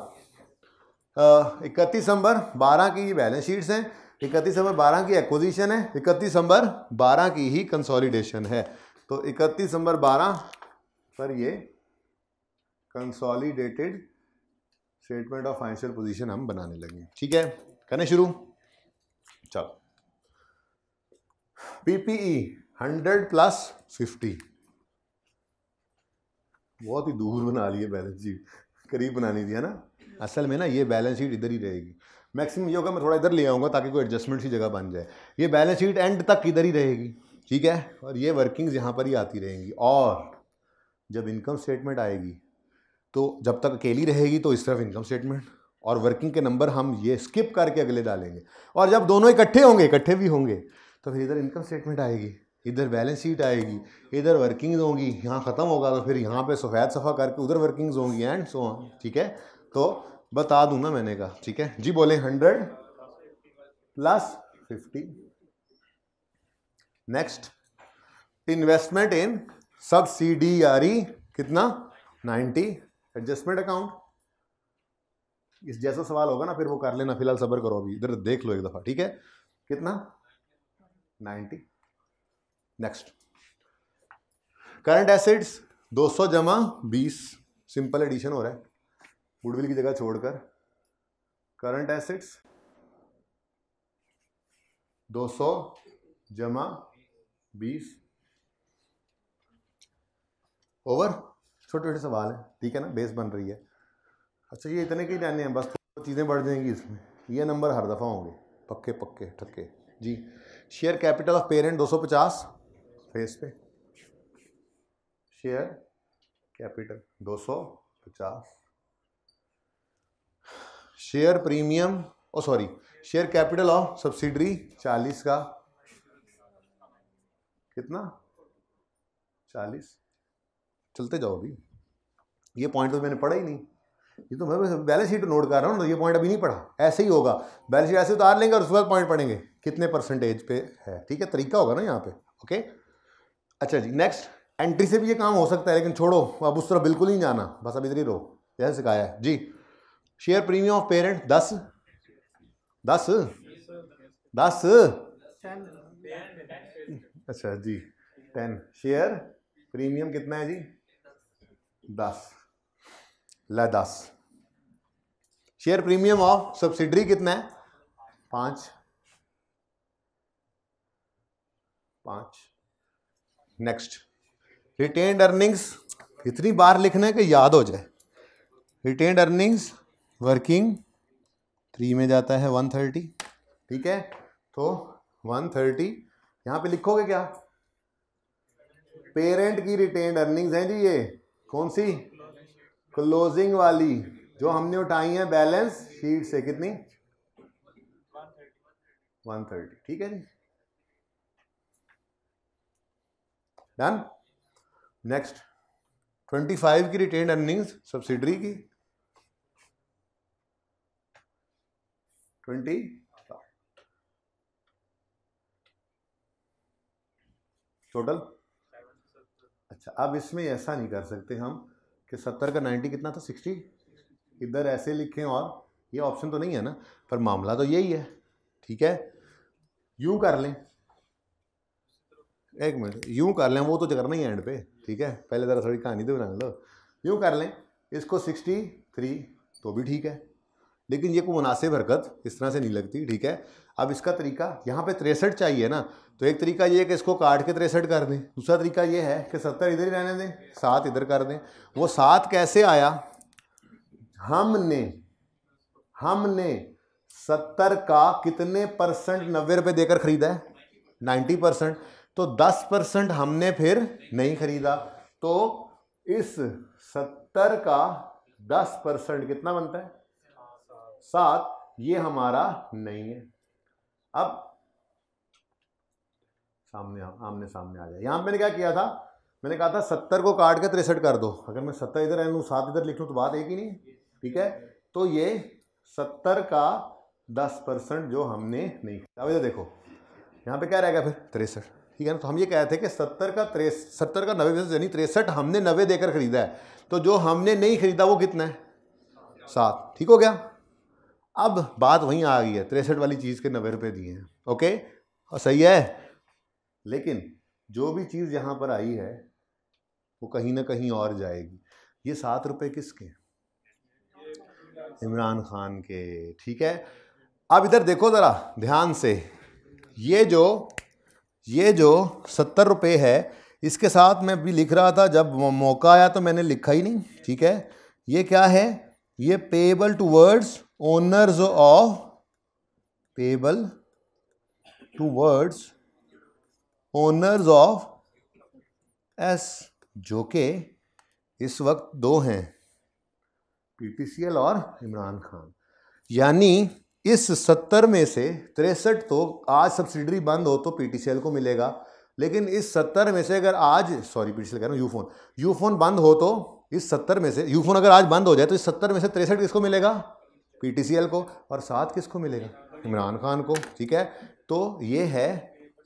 इकतीस नंबर बारह की ये बैलेंस शीट्स हैं इकतीस नंबर बारह की एक्विजिशन है इकतीस नंबर बारह की ही कंसोलिडेशन है तो इकतीस नंबर बारह पर ये consolidated statement of financial position हम बनाने लगे ठीक है करने शुरू चलो पीपीई हंड्रेड प्लस फिफ्टी बहुत ही दूर बना ली है बैलेंस शीट करीब बनानी थी है ना असल में ना ये बैलेंस शीट इधर ही रहेगी मैक्सिमम ये होगा मैं थोड़ा इधर ले आऊँगा ताकि कोई एडजस्टमेंट की जगह बन जाए ये बैलेंस शीट एंड तक इधर ही रहेगी ठीक है और ये वर्किंग्स यहाँ पर ही आती रहेंगी और जब इनकम स्टेटमेंट आएगी तो जब तक अकेली रहेगी तो इस तरफ इनकम स्टेटमेंट और वर्किंग के नंबर हम ये स्किप करके अगले डालेंगे और जब दोनों इकट्ठे होंगे इकट्ठे भी होंगे तो फिर इधर इनकम स्टेटमेंट आएगी इधर बैलेंस शीट आएगी इधर वर्किंग्स होंगी यहाँ ख़त्म होगा तो फिर यहाँ पे सफ़ेद सफ़ा करके उधर वर्किंग्स होंगी एंड सो ठीक है तो बता दूं ना मैंने कहा ठीक है जी बोले hundred plus fifty next investment in C D R E कितना नाइन्टी एडजस्टमेंट अकाउंट इस जैसा सवाल होगा ना फिर वो कर लेना फिलहाल सबर करो अभी इधर देख लो एक दफ़ा ठीक है कितना नाइन्टी नेक्स्ट करंट एसिड्स सौ जमा बीस सिंपल एडिशन हो रहा है गुडविल की जगह छोड़कर करंट एसेट्स 200 जमा 20 ओवर छोटे छोटे सवाल हैं ठीक है ना बेस बन रही है अच्छा ये इतने के ही जाने हैं बस चीज़ें बढ़ जाएंगी इसमें ये नंबर हर दफ़ा होंगे पक्के पक्के ठक्के जी share capital of parent 250 face पे share capital 250 share premium oh sorry share capital of subsidiary चालीस का कितना चालीस चलते जाओ अभी ये पॉइंट तो मैंने पढ़ा ही नहीं ये तो मैं बैलेंस शीट नोट कर रहा हूँ ना तो ये पॉइंट अभी नहीं पढ़ा ऐसे ही होगा बैलेंस शीट ऐसे उतार लेंगे और उसके बाद पॉइंट पढ़ेंगे कितने परसेंटेज पे है ठीक है तरीका होगा ना यहाँ पे ओके अच्छा जी नेक्स्ट एंट्री से भी ये काम हो सकता है लेकिन छोड़ो अब उस तरफ बिल्कुल नहीं जाना बस अभी इधर ही रहो जैसे सिखाया है जी शेयर प्रीमियम ऑफ पेरेंट दस दस दस अच्छा जी टेन शेयर प्रीमियम कितना है जी दस ले दस शेयर प्रीमियम ऑफ सब्सिडरी कितना है पांच पांच नेक्स्ट रिटेन्ड अर्निंग्स इतनी बार लिखना है कि याद हो जाए रिटेन्ड अर्निंग्स वर्किंग थ्री में जाता है वन थर्टी ठीक है तो वन थर्टी यहाँ पे लिखोगे क्या पेरेंट की रिटेन्ड अर्निंग्स हैं जी ये कौन सी क्लोजिंग वाली जो हमने उठाई है बैलेंस शीट से कितनी वन थर्टी ठीक है जी डन नेक्स्ट ट्वेंटी फाइव की रिटेन्ड अर्निंग्स सब्सिडरी की ट्वेंटी टोटल अच्छा अब इसमें ऐसा नहीं कर सकते हम कि सत्तर का नाइन्टी कितना था सिक्सटी इधर ऐसे लिखें और ये ऑप्शन तो नहीं है ना पर मामला तो यही है ठीक है यू कर लें एक मिनट यूं कर लें वो तो करना ही एंड पे ठीक है पहले ज़रा थोड़ी कहानी तो बना लो यूं कर लें इसको सिक्सटी थ्री तो भी ठीक है लेकिन ये कोई मुनासिब हरकत इस तरह से नहीं लगती ठीक है अब इसका तरीका यहाँ पे तिरसठ चाहिए ना तो एक तरीका ये है कि इसको काट के तिरसठ कर दें दूसरा तरीका ये है कि सत्तर इधर ही रहने दें सात इधर कर दें वो सात कैसे आया हमने हमने सत्तर का कितने परसेंट नब्बे रुपये देकर खरीदा है नाइन्टी परसेंट तो दस परसेंट हमने फिर नहीं खरीदा तो इस सत्तर का दस परसेंट कितना बनता है सात ये हमारा नहीं है अब सामने आमने सामने आ जाए यहां मैंने क्या किया था मैंने कहा था सत्तर को काट के तिरसठ कर दो अगर मैं सत्तर इधर रहूं सात इधर लिख लू तो बात एक ही नहीं ठीक है तो ये सत्तर का दस परसेंट जो हमने नहीं अब इधर देखो यहाँ पे क्या रहेगा फिर तिरसठ ठीक है ना तो हम ये कह रहे थे कि सत्तर का त्रेस सत्तर का नब्बे परसेंट यानी तिरसठ हमने नब्बे देकर खरीदा है तो जो हमने नहीं खरीदा वो कितना है सात ठीक हो गया अब बात वहीं आ गई है तिरसठ वाली चीज़ के नब्बे रुपये दिए हैं ओके और सही है लेकिन जो भी चीज़ यहाँ पर आई है वो कहीं ना कहीं और जाएगी ये सात रुपये किसके इमरान खान के ठीक है अब इधर देखो ज़रा ध्यान से ये जो ये जो सत्तर रुपये है इसके साथ मैं भी लिख रहा था जब मौका आया तो मैंने लिखा ही नहीं ठीक है ये क्या है ये payable towards owners of payable towards owners of s जो कि इस वक्त दो हैं पीटीसीएल और इमरान खान यानी इस सत्तर में से तिरसठ तो आज सब्सिडरी बंद हो तो पीटीसीएल को मिलेगा लेकिन इस सत्तर में से अगर आज सॉरी पीटीसीएल कह रहा हूँ यूफोन यूफोन बंद हो तो इस सत्तर में से यूफोन अगर आज बंद हो जाए तो इस सत्तर में से तिरसठ किसको मिलेगा पीटीसीएल को और साथ किसको मिलेगा इमरान खान को ठीक है तो ये है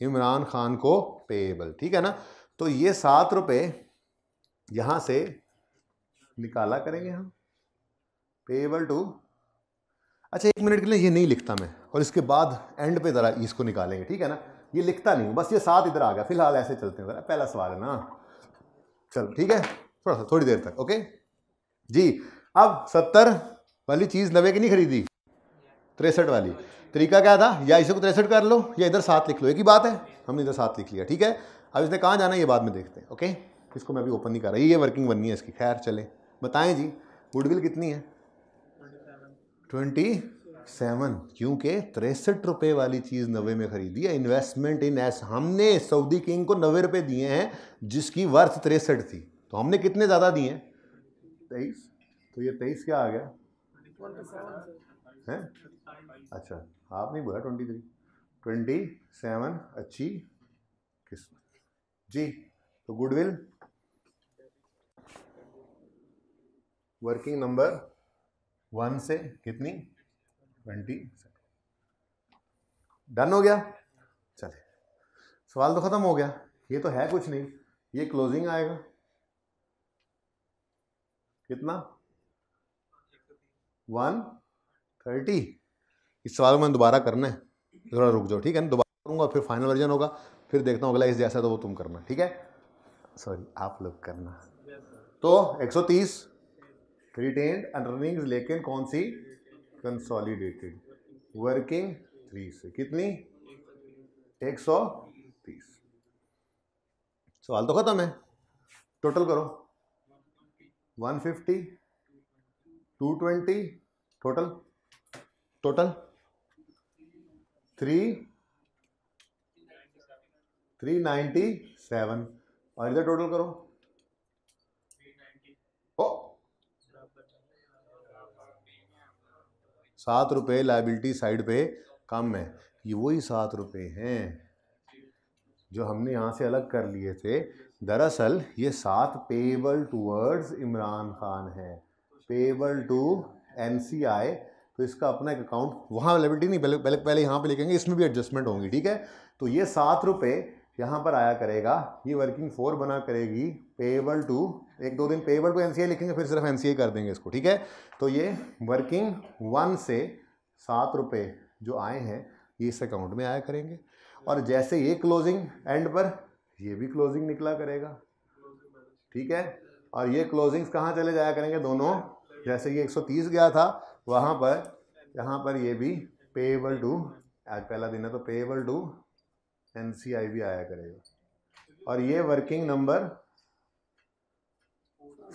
इमरान खान को पेएबल ठीक है ना तो ये सात रुपये यहाँ से निकाला करेंगे हम पेएबल टू अच्छा एक मिनट के लिए ये नहीं लिखता मैं और इसके बाद एंड पे ज़रा इसको निकालेंगे ठीक है ना ये लिखता नहीं हूँ बस ये सात इधर आ गया फिलहाल ऐसे चलते हैं ज़रा पहला सवाल है ना चल ठीक है थोड़ा सा थोड़ी देर तक ओके जी अब सत्तर वाली चीज़ नवे की नहीं खरीदी तिरसठ वाली तरीका क्या था या इसे को तिरसठ कर लो या इधर सात लिख लो एक ही बात है हमने इधर सात लिख लिया ठीक है अब इसने कहाँ जाना ये बाद में देखते हैं ओके इसको मैं अभी ओपन नहीं कर रहा ये वर्किंग बननी है इसकी खैर चले बताएं जी गुडविल कितनी है ट्वेंटी सेवन क्योंकि तिरसठ रुपये वाली चीज़ नब्बे में खरीदी है इन्वेस्टमेंट इन एस हमने सऊदी किंग को नबे रुपये दिए हैं जिसकी वर्थ तिरसठ थी तो हमने कितने ज़्यादा दिए हैं तेईस तो ये तेईस क्या आ गया है अच्छा आपने बोला ट्वेंटी थ्री ट्वेंटी सेवन अच्छी किस जी तो गुडविल वर्किंग नंबर वन से कितनी ट्वेंटी डन हो गया चले सवाल तो ख़त्म हो गया ये तो है कुछ नहीं ये क्लोजिंग आएगा कितना वन थर्टी इस सवाल को मैंने दोबारा करना है थोड़ा रुक जाओ ठीक है ना दोबारा करूँगा फिर फाइनल वर्जन होगा फिर देखता हूँ अगला इस जैसा तो वो तुम करना ठीक है सॉरी आप लोग करना तो 130 रिटेन्ड अर्निंग्स लेकिन कौन सी कंसोलिडेटेड वर्किंग थ्री से कितनी एक सौ तीस सवाल तो ख़त्म है टोटल करो one fifty two twenty total total three three ninety seven और इधर टोटल करो ओ सात रुपये लाइबिलिटी साइड पे कम है ये वही सात रुपये हैं जो हमने यहाँ से अलग कर लिए थे दरअसल ये सात पेबल टूवर्ड्स इमरान खान है पेबल टू एन तो इसका अपना एक अकाउंट वहाँ अवेलेबिलिटी नहीं पहले पहले पहले यहाँ पे लिखेंगे इसमें भी एडजस्टमेंट होंगी ठीक है तो ये सात रुपये यहाँ पर आया करेगा ये वर्किंग फोर बना करेगी पेबल टू एक दो दिन पेबल टू एन लिखेंगे फिर सिर्फ एन कर देंगे इसको ठीक है तो ये वर्किंग वन से सात रुपये जो आए हैं ये इस अकाउंट में आया करेंगे और जैसे ये क्लोजिंग एंड पर ये भी क्लोजिंग निकला करेगा ठीक है और ये क्लोजिंग्स कहाँ चले जाया करेंगे दोनों जैसे ये 130 गया था वहाँ पर यहाँ पर ये भी पेएबल टू आज पहला दिन है तो payable to N C I भी आया करेगा और ये वर्किंग नंबर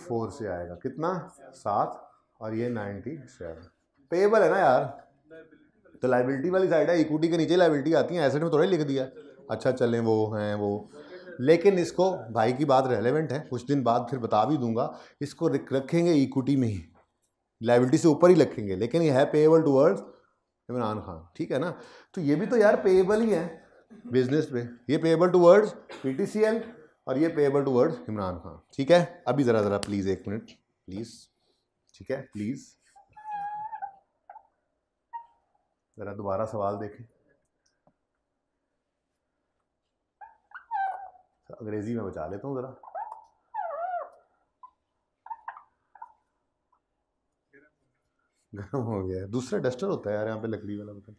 फोर से आएगा कितना सात और ये नाइन्टी सेवन पेएबल है ना यार तो लाइबिलिटी वाली साइड है इक्विटी के नीचे लाइबिलिटी आती है एसेट में थोड़ा ही लिख दिया अच्छा चलें वो हैं वो लेकिन इसको भाई की बात रेलेवेंट है कुछ दिन बाद फिर बता भी दूंगा इसको रखेंगे इक्विटी में ही लाइबिलिटी से ऊपर ही लिखेंगे लेकिन ये है पेएबल टूवर्ड्स इमरान खान ठीक है ना तो ये भी तो यार पेएबल ही है बिजनेस में पे। ये पेएबल टूवर्ड्स पीटीसीएल और ये पेएबल टूवर्ड्स इमरान खान ठीक है अभी ज़रा ज़रा प्लीज़ एक मिनट प्लीज़ ठीक है प्लीज़ ज़रा दोबारा सवाल देखें अंग्रेज़ी में बचा लेता हूँ ज़रा गर्म हो गया दूसरा डस्टर होता है यार यहाँ पे लकड़ी वाला बता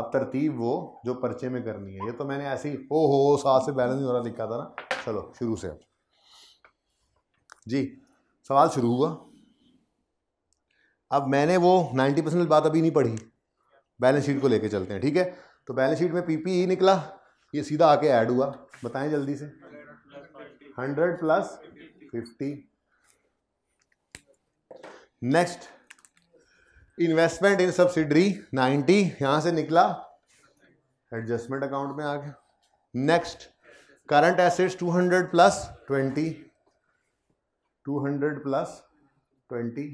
अब तरतीब वो जो पर्चे में करनी है ये तो मैंने ऐसे ही ओ हो साथ से बैलेंस हो रहा लिखा था ना चलो शुरू से अब जी सवाल शुरू हुआ अब मैंने वो नाइन्टी परसेंट बात अभी नहीं पढ़ी बैलेंस शीट को लेके चलते हैं ठीक है तो बैलेंस शीट में ही निकला ये सीधा आके ऐड हुआ बताएं जल्दी से hundred plus fifty next investment in subsidiary ninety यहाँ से निकला एडजस्टमेंट अकाउंट में आ गया next current assets two hundred plus twenty two hundred plus twenty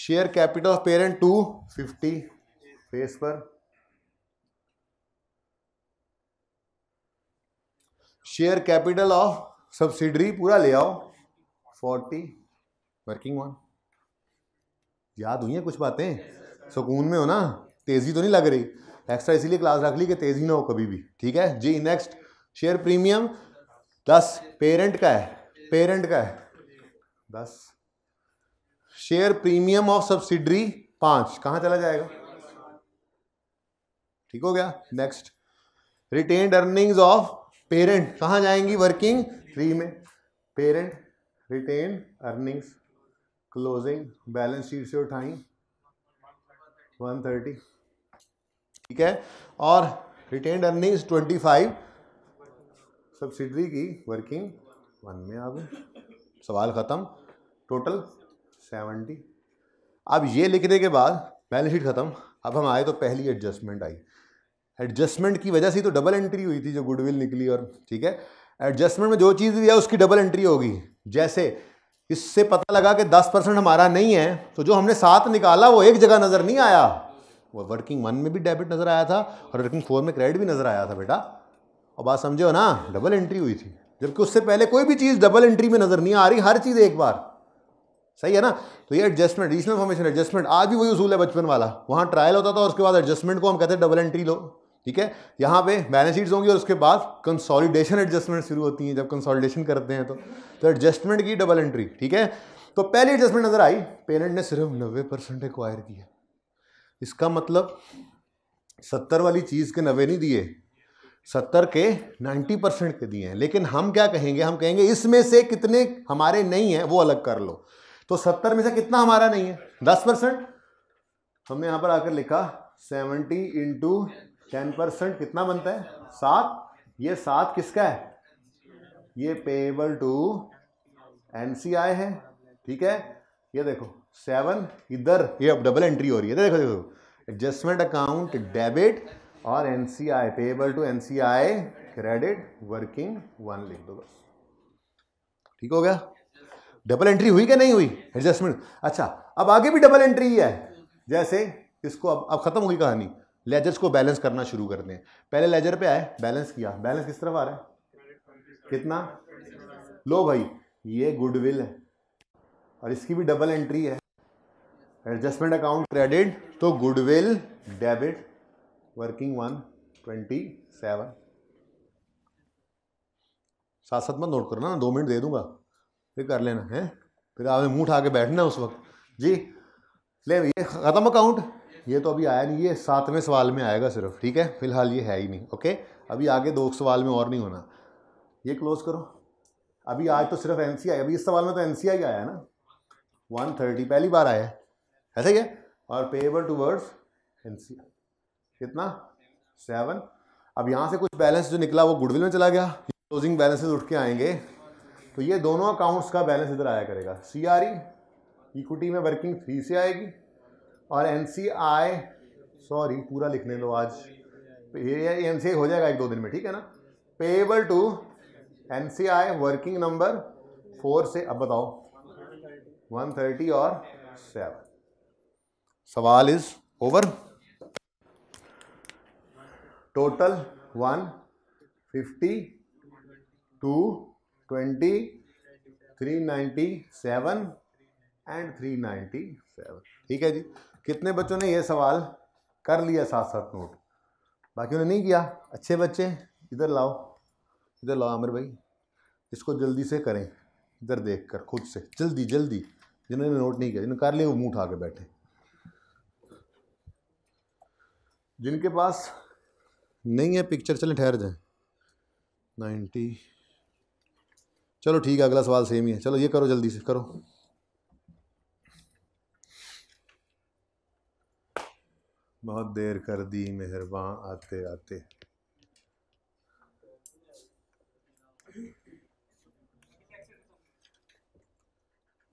share capital of parent two fifty face पर शेयर कैपिटल ऑफ सब्सिडरी पूरा ले आओ फोर्टी वर्किंग वन याद हुई है कुछ बातें सुकून में हो ना तेजी तो नहीं लग रही एक्स्ट्रा इसीलिए क्लास रख ली कि तेजी ना हो कभी भी ठीक है जी नेक्स्ट शेयर प्रीमियम दस पेरेंट का है पेरेंट का है दस शेयर प्रीमियम ऑफ सब्सिडरी पांच कहां चला जाएगा ठीक हो गया next retained earnings of parent कहा जाएंगी वर्किंग थ्री में parent retain earnings closing balance sheet से उठाई वन थर्टी ठीक है और retain earnings twenty five subsidiary की वर्किंग वन में आ गई सवाल ख़त्म टोटल सेवेंटी अब ये लिखने के बाद बैलेंस शीट ख़त्म अब हम आए तो पहली एडजस्टमेंट आई एडजस्टमेंट की वजह से तो डबल एंट्री हुई थी जो गुडविल निकली और ठीक है एडजस्टमेंट में जो चीज़ भी है उसकी डबल एंट्री होगी जैसे इससे पता लगा कि दस परसेंट हमारा नहीं है तो जो हमने सात निकाला वो एक जगह नज़र नहीं आया वो वर्किंग वन में भी डेबिट नज़र आया था और वर्किंग फोर में क्रेडिट भी नज़र आया था बेटा और बात समझो ना डबल एंट्री हुई थी जबकि उससे पहले कोई भी चीज़ डबल एंट्री में नज़र नहीं आ रही हर चीज़ एक बार सही है ना तो ये एडजस्टमेंट रीजनल फॉर्मेशन एडजस्टमेंट आज भी वही उसूल है बचपन वाला वहाँ ट्रायल होता था और उसके बाद एडजस्टमेंट को हम कहते हैं डबल एंट्री लो ठीक है यहाँ पे बैलेंस शीट्स होंगी और उसके बाद कंसोलिडेशन एडजस्टमेंट शुरू होती हैं जब कंसोलिडेशन करते हैं तो तो एडजस्टमेंट की डबल एंट्री ठीक है तो पहली एडजस्टमेंट नज़र आई पेरेंट ने सिर्फ नब्बे परसेंट एक्वायर किया इसका मतलब सत्तर वाली चीज़ के नब्बे नहीं दिए सत्तर के नाइन्टी परसेंट के दिए हैं लेकिन हम क्या कहेंगे हम कहेंगे इसमें से कितने हमारे नहीं हैं वो अलग कर लो तो सत्तर में से कितना हमारा नहीं है दस परसेंट हमने यहां पर आकर लिखा सेवेंटी इंटू टेन परसेंट कितना बनता है सात ये सात किसका है ये पेबल टू एन है ठीक है ये देखो सेवन इधर ये अब डबल एंट्री हो रही है देखो देखो एडजस्टमेंट अकाउंट डेबिट और N C I payable to N C I credit working one लिख दो बस ठीक हो गया डबल एंट्री हुई क्या नहीं हुई एडजस्टमेंट अच्छा अब आगे भी डबल एंट्री ही है जैसे इसको अब अब खत्म होगी कहानी लेजर्स को बैलेंस करना शुरू कर दें पहले लेजर पे आए बैलेंस किया बैलेंस किस तरफ आ रहा है कितना लो भाई ये गुडविल है और इसकी भी डबल एंट्री है एडजस्टमेंट अकाउंट क्रेडिट तो goodwill debit working one twenty seven साथ साथ मैं नोट करना ना दो मिनट दे दूंगा फिर कर लेना है फिर आपने मुँह उठा के बैठना उस वक्त जी ले ये ख़त्म अकाउंट ये तो अभी आया नहीं ये सातवें सवाल में आएगा सिर्फ ठीक है फिलहाल ये है ही नहीं ओके अभी आगे दो सवाल में और नहीं होना ये क्लोज करो अभी आज तो सिर्फ एन अभी इस सवाल में तो एन सी आया है ना वन थर्टी पहली बार आया है ऐसा ही है और पेएबल टू वर्ड्स एन कितना सेवन अब यहाँ से कुछ बैलेंस जो निकला वो गुडविल में चला गया क्लोजिंग बैलेंसेज उठ के आएंगे तो ये दोनों अकाउंट्स का बैलेंस इधर आया करेगा सी आर ई इक्विटी में वर्किंग थ्री से आएगी और एन सी आई सॉरी पूरा लिखने दो आज ये एन सी हो जाएगा एक दो दिन में ठीक है ना payable to N C I working number four से अब बताओ वन थर्टी और सेवन सवाल is over total one fifty two twenty three ninety seven and three ninety seven ठीक है जी कितने बच्चों ने यह सवाल कर लिया साथ साथ नोट बाकी उन्होंने नहीं किया अच्छे बच्चे इधर लाओ इधर लाओ आमिर भाई इसको जल्दी से करें इधर देख कर खुद से जल्दी जल्दी जिन्होंने नोट नहीं किया जिन्होंने कर लिया वो मुँह उठा के बैठे जिनके पास नहीं है पिक्चर चले ठहर जाए नाइन्टी चलो ठीक है अगला सवाल सेम ही है चलो ये करो जल्दी से करो बहुत देर कर दी मेहरबान आते आते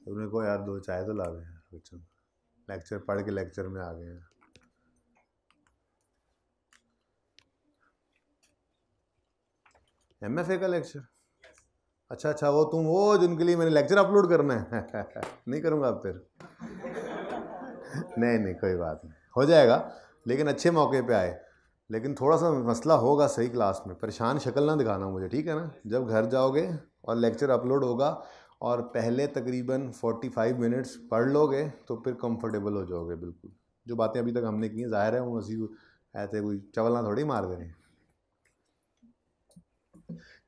तुमने को यार दो चाय तो ला रहे हैं बच्चों लेक्चर पढ़ के लेक्चर में आ गए हैं एम एफ ए का लेक्चर अच्छा अच्छा वो तुम वो जिनके लिए मैंने लेक्चर अपलोड करना है नहीं करूँगा अब फिर नहीं नहीं कोई बात नहीं हो जाएगा लेकिन अच्छे मौके पे आए लेकिन थोड़ा सा मसला होगा सही क्लास में परेशान शक्ल ना दिखाना मुझे ठीक है ना जब घर जाओगे और लेक्चर अपलोड होगा और पहले तकरीबन 45 मिनट्स पढ़ लोगे तो फिर कंफर्टेबल हो जाओगे बिल्कुल जो बातें अभी तक हमने की हैं जाहिर है वो नसीब ऐसे कोई चवलना थोड़ी मार दे रहे हैं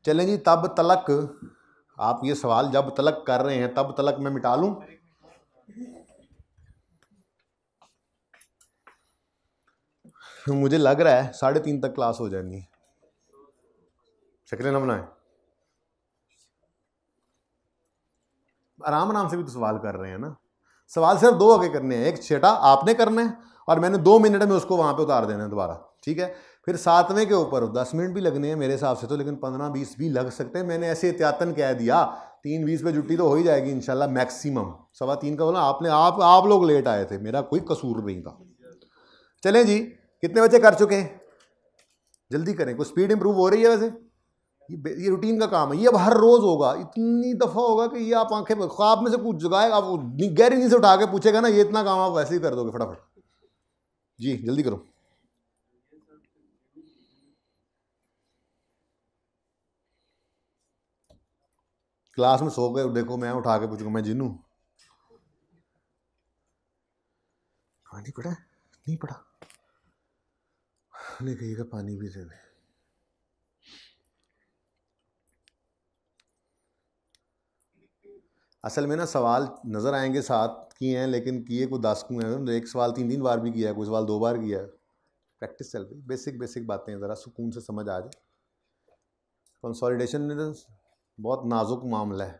चलें जी तब तलक आप ये सवाल जब तलक कर रहे हैं तब तलक मैं मिटा लूं मुझे लग रहा है साढ़े तीन तक क्लास हो जानी है शक्लें ना आराम आराम से भी तो सवाल कर रहे हैं ना सवाल सिर्फ दो आगे करने हैं एक छेटा आपने करना है और मैंने दो मिनट में उसको वहां पे उतार देना है दोबारा ठीक है फिर सातवें के ऊपर दस मिनट भी लगने हैं मेरे हिसाब से तो लेकिन पंद्रह बीस भी लग सकते हैं मैंने ऐसे एहतियातन कह दिया तीन बीस पे जुटी तो हो ही जाएगी इनशाला मैक्सिमम सवा तीन का बोला आपने आप आप लोग लेट आए थे मेरा कोई कसूर नहीं था चलें जी कितने बच्चे कर चुके हैं जल्दी करें कुछ स्पीड इंप्रूव हो रही है वैसे ये ये रूटीन का काम है ये अब हर रोज़ होगा इतनी दफ़ा होगा कि ये आप आंखें ख्वाब में से कुछ जगाए आप गहरी नहीं से उठा के पूछेगा ना ये इतना काम आप वैसे ही कर दोगे फटाफट जी जल्दी करो क्लास में सो गए देखो मैं उठा के पूछूंगा मैं जिनू पानी हाँ नहीं पढ़ा नहीं पड़ा नहीं कहिएगा पानी भी देने असल में ना सवाल नज़र आएंगे साथ किए हैं लेकिन किए को दस क्यों हैं एक सवाल तीन तीन बार भी किया है कोई सवाल दो बार किया है प्रैक्टिस चल रही बेसिक बेसिक बातें ज़रा सुकून से समझ आ जाए कंसोलिडेशन ने तो बहुत नाजुक मामला है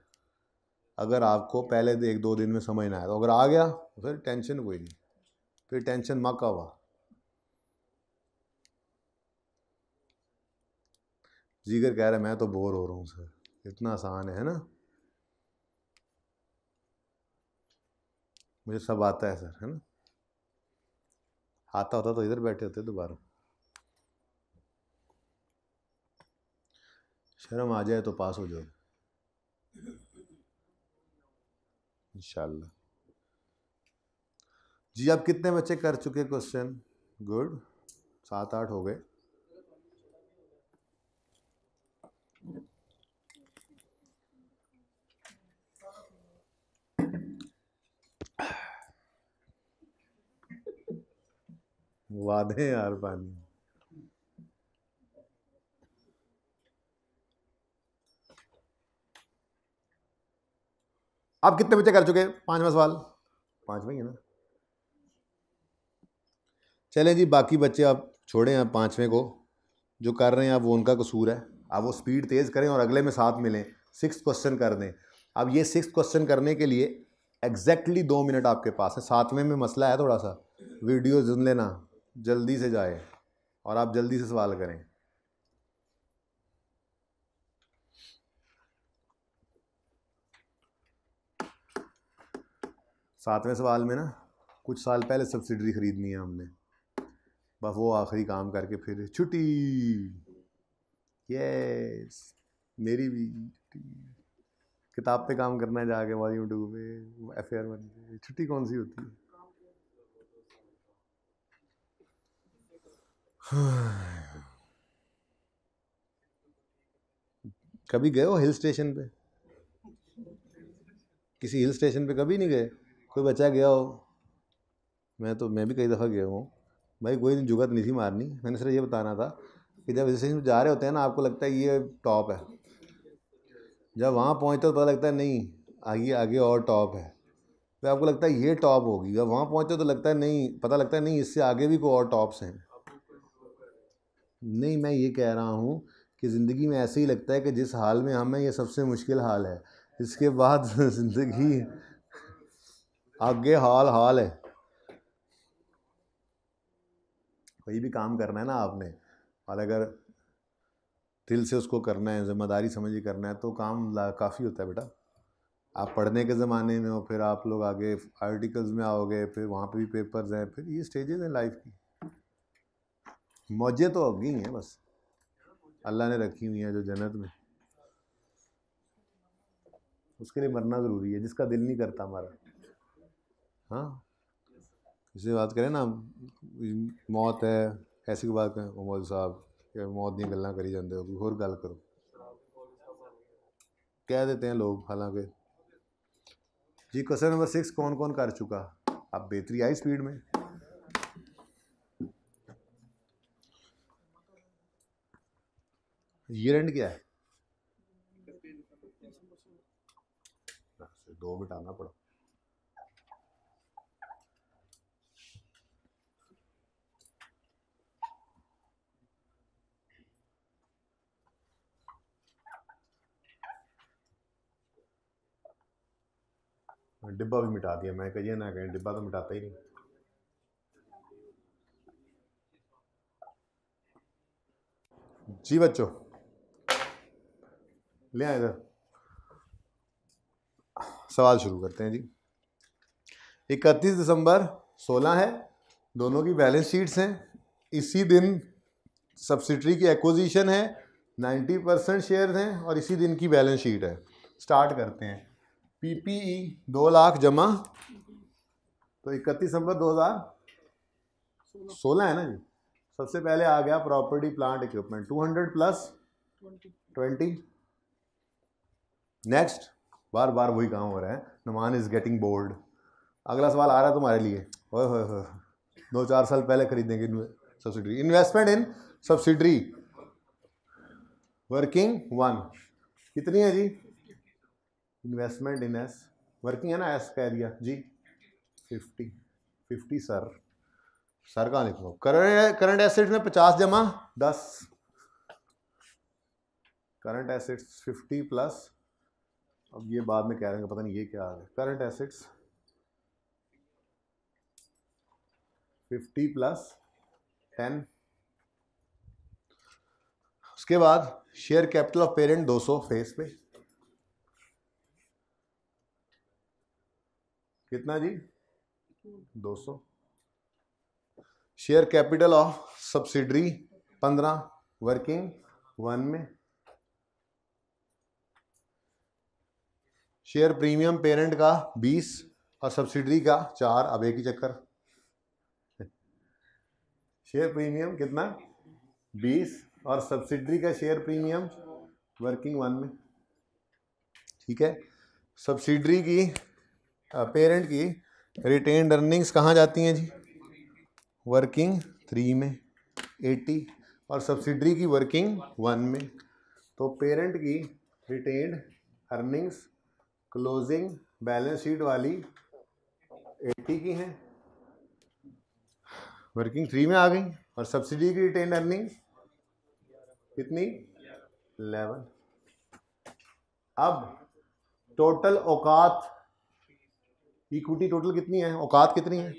अगर आपको पहले एक दो दिन में समझ ना आया तो अगर आ गया तो फिर टेंशन कोई नहीं फिर टेंशन का हुआ जीगर कह रहा है मैं तो बोर हो रहा हूँ सर इतना आसान है ना मुझे सब आता है सर है ना आता होता तो इधर बैठे होते दोबारा शर्म आ जाए तो पास हो जाओ इंशाल्लाह जी आप कितने बच्चे कर चुके क्वेश्चन गुड सात आठ हो गए वादे यार पानी आप कितने बच्चे कर चुके पाँचवा सवाल पाँचवा ही है ना चलें जी बाकी बच्चे आप छोड़ें आप पाँचवें को जो कर रहे हैं आप वो उनका कसूर है आप वो स्पीड तेज़ करें और अगले में साथ मिलें सिक्स क्वेश्चन कर दें अब ये सिक्स क्वेश्चन करने के लिए एग्जैक्टली exactly दो मिनट आपके पास है सातवें में मसला है थोड़ा सा वीडियो सुन लेना जल्दी से जाए और आप जल्दी से सवाल करें सातवें सवाल में ना कुछ साल पहले सब्सिडरी ख़रीदनी है हमने बस वो आखिरी काम करके फिर छुट्टी यस मेरी भी किताब पे काम करना है जाके वाली यूट्यूब पे एफ आई आर छुट्टी कौन सी होती है [sighs] कभी गए हो हिल स्टेशन पे किसी हिल स्टेशन पे कभी नहीं गए कोई बचा गया हो मैं तो मैं भी कई दफ़ा गया हूँ भाई कोई जुगत नहीं थी मारनी मैंने सर ये बताना था कि जब इस जा रहे होते हैं ना आपको लगता है ये टॉप है जब वहाँ पहुँचते हो तो पता लगता है नहीं आगे आगे और टॉप है तो आपको लगता है ये टॉप होगी जब वहाँ पहुँचते तो लगता है नहीं पता लगता है नहीं इससे आगे भी कोई और टॉप्स हैं नहीं मैं ये कह रहा हूँ कि ज़िंदगी में ऐसे ही लगता है कि जिस हाल में हमें यह ये सबसे मुश्किल हाल है इसके बाद [laughs] ज़िंदगी आगे हाल हाल है कोई भी काम करना है ना आपने और अगर दिल से उसको करना है ज़िम्मेदारी समझ के करना है तो काम काफ़ी होता है बेटा आप पढ़ने के ज़माने में हो फिर आप लोग आगे आर्टिकल्स में आओगे फिर वहाँ पे भी पेपर्स हैं फिर ये स्टेजेस हैं लाइफ की मौजें तो अब ही हैं बस अल्लाह ने रखी हुई हैं जो जन्नत में उसके लिए मरना ज़रूरी है जिसका दिल नहीं करता हमारा हाँ इसलिए बात करें ना मौत है ऐसी कोई बात करें मोदी साहब मौत दी गल करी जाते हो होर गल करो कह देते हैं लोग हालांकि जी क्वेश्चन नंबर सिक्स कौन कौन कर चुका आप बेहतरी आई स्पीड में ईयर एंड क्या है दो मिनट आना पड़ा डिब्बा भी मिटा दिया मैं कहिए ना कहें डिब्बा तो मिटाता ही नहीं जी बच्चों ले आए इधर सवाल शुरू करते हैं जी इकतीस दिसंबर 16 है दोनों की बैलेंस शीट्स हैं इसी दिन सब्सिडरी की एक्विजिशन है 90 परसेंट शेयर हैं और इसी दिन की बैलेंस शीट है स्टार्ट करते हैं पीपीई e, दो लाख जमा तो इकतीस दिसंबर दो हज़ार सोलह है ना जी सबसे पहले आ गया property plant equipment two hundred plus twenty next बार बार वही काम हो रहा है नमान इज़ गेटिंग बोल्ड अगला सवाल आ रहा है तुम्हारे लिए ओए हो दो चार साल पहले खरीदेंगे subsidy investment in subsidiary working one कितनी है जी इन्वेस्टमेंट इन एस वर्किंग है ना एस कह दिया जी फिफ्टी फिफ्टी सर सर कहाँ लिख लो करंट करंट एसेट्स में पचास जमा दस करंट एसेट्स फिफ्टी प्लस अब ये बाद में कह रहे हैं पता नहीं ये क्या आ गया current assets fifty plus ten उसके बाद शेयर कैपिटल ऑफ पेरेंट दो सौ फेस पे कितना जी दो सौ शेयर कैपिटल ऑफ सब्सिडरी पंद्रह वर्किंग वन में शेयर प्रीमियम पेरेंट का बीस और सब्सिडरी का चार अब एक ही चक्कर शेयर प्रीमियम कितना बीस और सब्सिडरी का शेयर प्रीमियम वर्किंग वन में ठीक है सब्सिडरी की पेरेंट की रिटेन्ड अर्निंग्स कहाँ जाती हैं जी वर्किंग थ्री में एट्टी और सब्सिडरी की वर्किंग वन में तो पेरेंट की retained earnings closing balance sheet वाली एट्टी की हैं वर्किंग थ्री में आ गई और सब्सिडी की रिटेन अर्निंग कितनी इलेवन अब टोटल औकात इक्विटी टोटल कितनी है औकात कितनी है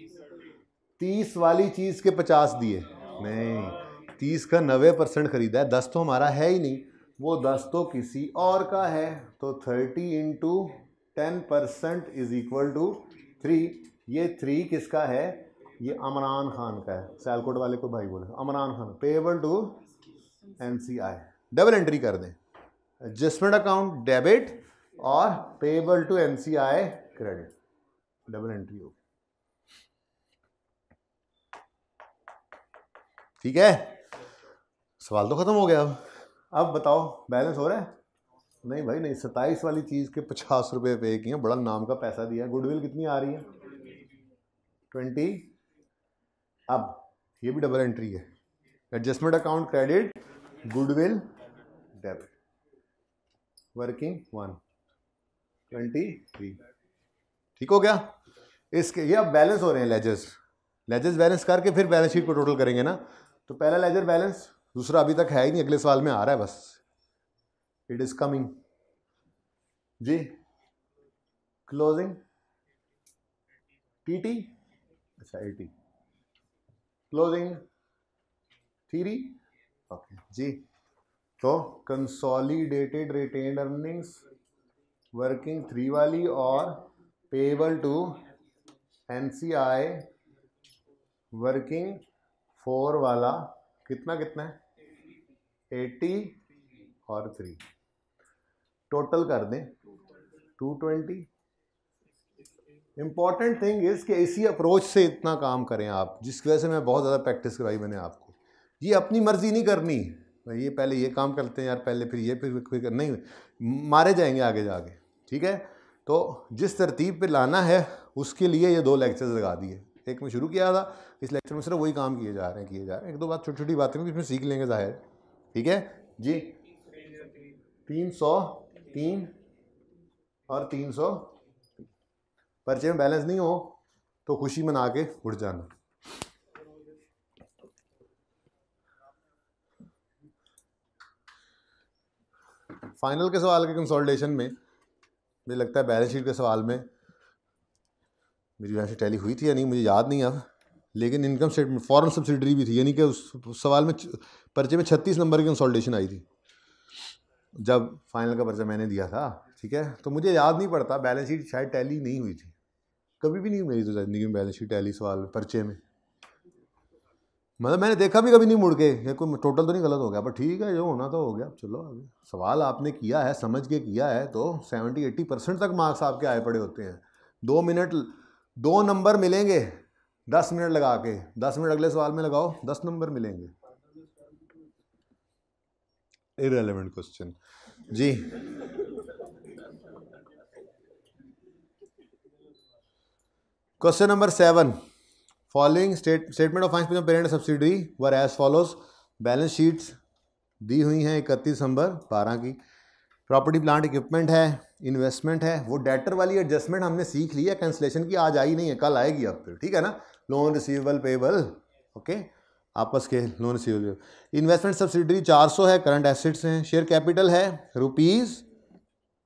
तीस वाली चीज़ के पचास दिए नहीं तीस का नबे परसेंट खरीदा है दस तो हमारा है ही नहीं वो दस तो किसी और का है तो thirty into ten percent is equal to three ये थ्री किसका है ये अमरान खान का है सैलकोट वाले को भाई बोले Amran Khan payable to N C I double entry कर दें एडजस्टमेंट अकाउंट डेबिट और payable to N C I credit double entry हो ठीक है सवाल तो ख़त्म हो गया अब अब बताओ बैलेंस हो रहा है नहीं भाई नहीं सत्ताईस वाली चीज़ के पचास रुपये पे किए बड़ा नाम का पैसा दिया गुडविल कितनी आ रही है ट्वेंटी अब ये भी डबल एंट्री है adjustment account credit goodwill debit working one twenty three ठीक हो गया इसके ये अब बैलेंस हो रहे हैं लेजर्स लेजर्स बैलेंस करके फिर बैलेंस शीट को टोटल करेंगे ना तो पहला लेजर बैलेंस दूसरा अभी तक है ही नहीं अगले साल में आ रहा है बस इट इज़ कमिंग जी क्लोजिंग टी टी अच्छा एटी क्लोजिंग थीरी ओके जी तो consolidated retain earnings working three वाली और payable to N C I working four वाला कितना कितना है एट्टी और थ्री टोटल कर दें two twenty important thing is कि इसी अप्रोच से इतना काम करें आप जिसकी वजह से मैं बहुत ज़्यादा प्रैक्टिस करवाई मैंने आपको ये अपनी मर्ज़ी नहीं करनी ये पहले ये काम करते हैं यार पहले फिर ये फिर, फिर नहीं मारे जाएंगे आगे जाके ठीक है तो जिस तरतीब पे लाना है उसके लिए ये दो लेक्चर्स लगा दिए एक में शुरू किया था इस लेक्चर में सिर्फ वही काम किए जा रहे हैं किए जा रहे हैं एक दो बात छोटी छोटी बातें भी इसमें सीख लेंगे ज़ाहिर ठीक है जी तीन सौ तीन और तीन सौ पर्चे में बैलेंस नहीं हो तो खुशी मना के उठ जाना फाइनल के सवाल के कंसोलिडेशन में मुझे लगता है बैलेंस शीट के सवाल में मेरी यहाँ से टैली हुई थी या नहीं मुझे याद नहीं अब लेकिन इनकम स्टेटमेंट फॉरन सब्सिडरी भी थी यानी कि उस सवाल में पर्चे में छत्तीस नंबर की कंसल्टेशन आई थी जब फाइनल का पर्चा मैंने दिया था ठीक है तो मुझे याद नहीं पड़ता बैलेंस शीट शायद टैली नहीं हुई थी कभी भी नहीं हुई मेरी तो ज़िंदगी में बैलेंस शीट टैली सवाल में पर्चे में मतलब मैंने देखा भी कभी नहीं मुड़ के कोई टोटल तो नहीं गलत हो गया पर ठीक है जो होना तो हो गया चलो आगे सवाल आपने किया है समझ के किया है तो सेवेंटी एट्टी परसेंट तक मार्क्स आपके आए पड़े होते हैं दो मिनट दो नंबर मिलेंगे दस मिनट लगा के दस मिनट अगले सवाल में लगाओ दस नंबर मिलेंगे इरेलीवेंट क्वेश्चन जी question number seven following statement of finance parent subsidy were as follows balance sheets दी हुई हैं इकतीस दिसंबर बारह की प्रॉपर्टी प्लांट इक्विपमेंट है इन्वेस्टमेंट है वो डेटर वाली एडजस्टमेंट हमने सीख ली है कैंसलेशन की आज आई नहीं है कल आएगी अब फिर ठीक है ना लोन रिसीवेबल पेबल ओके आपस के लोन रिसीवेबल इन्वेस्टमेंट सब्सिडी 400 है करंट एसेट्स हैं शेयर कैपिटल है रुपीज़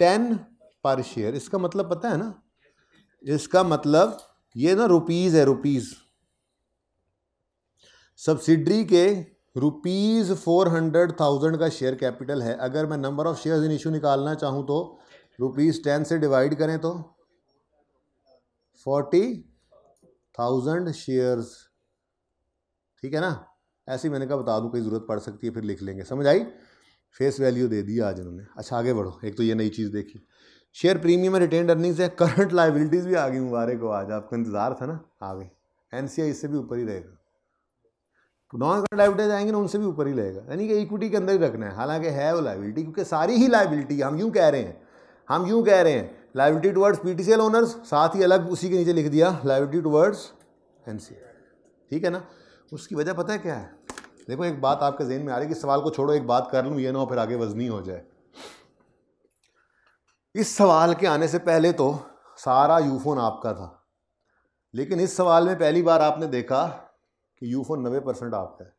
टेन पर शेयर इसका मतलब पता है ना इसका मतलब ये ना रुपीज़ है रुपीज़ सब्सिडरी के रुपीज़ फोर हंड्रेड थाउजेंड का शेयर कैपिटल है अगर मैं number of shares in issue निकालना चाहूँ तो रुपीज़ टेन से डिवाइड करें तो फोर्टी थाउजेंड शेयर्स ठीक है ना ऐसे मैंने कहा बता दूँ कोई ज़रूरत पड़ सकती है फिर लिख लेंगे समझ आई फेस वैल्यू दे दी आज इन्होंने अच्छा आगे बढ़ो एक तो ये नई चीज़ देखी शेयर प्रीमियम में रिटेन अर्निंग्स है करंट लाइबिलिटीज़ भी आ गई मुबारक को आज आपका इंतज़ार था ना आ गई एन इससे भी ऊपर ही रहेगा नॉन करंट लाइबिलिटीज आएंगे ना उनसे भी ऊपर ही लगेगा यानी कि इक्विटी के अंदर ही रखना है हालांकि है वो लाइबिलिटी क्योंकि सारी ही लाइबिलिटी हम यूँ कह रहे हैं हम यूँ कह रहे हैं liability towards P T owners साथ ही अलग उसी के नीचे लिख दिया लाइबिलिटी टूवर्ड्स एन ठीक है ना उसकी वजह पता है क्या है देखो एक बात आपके जहन में आ रही है कि सवाल को छोड़ो एक बात कर लूँ ये ना हो फिर आगे वजनी हो जाए इस सवाल के आने से पहले तो सारा यूफोन आपका था लेकिन इस सवाल में पहली बार आपने देखा कि यू फोन नब्बे परसेंट आपका है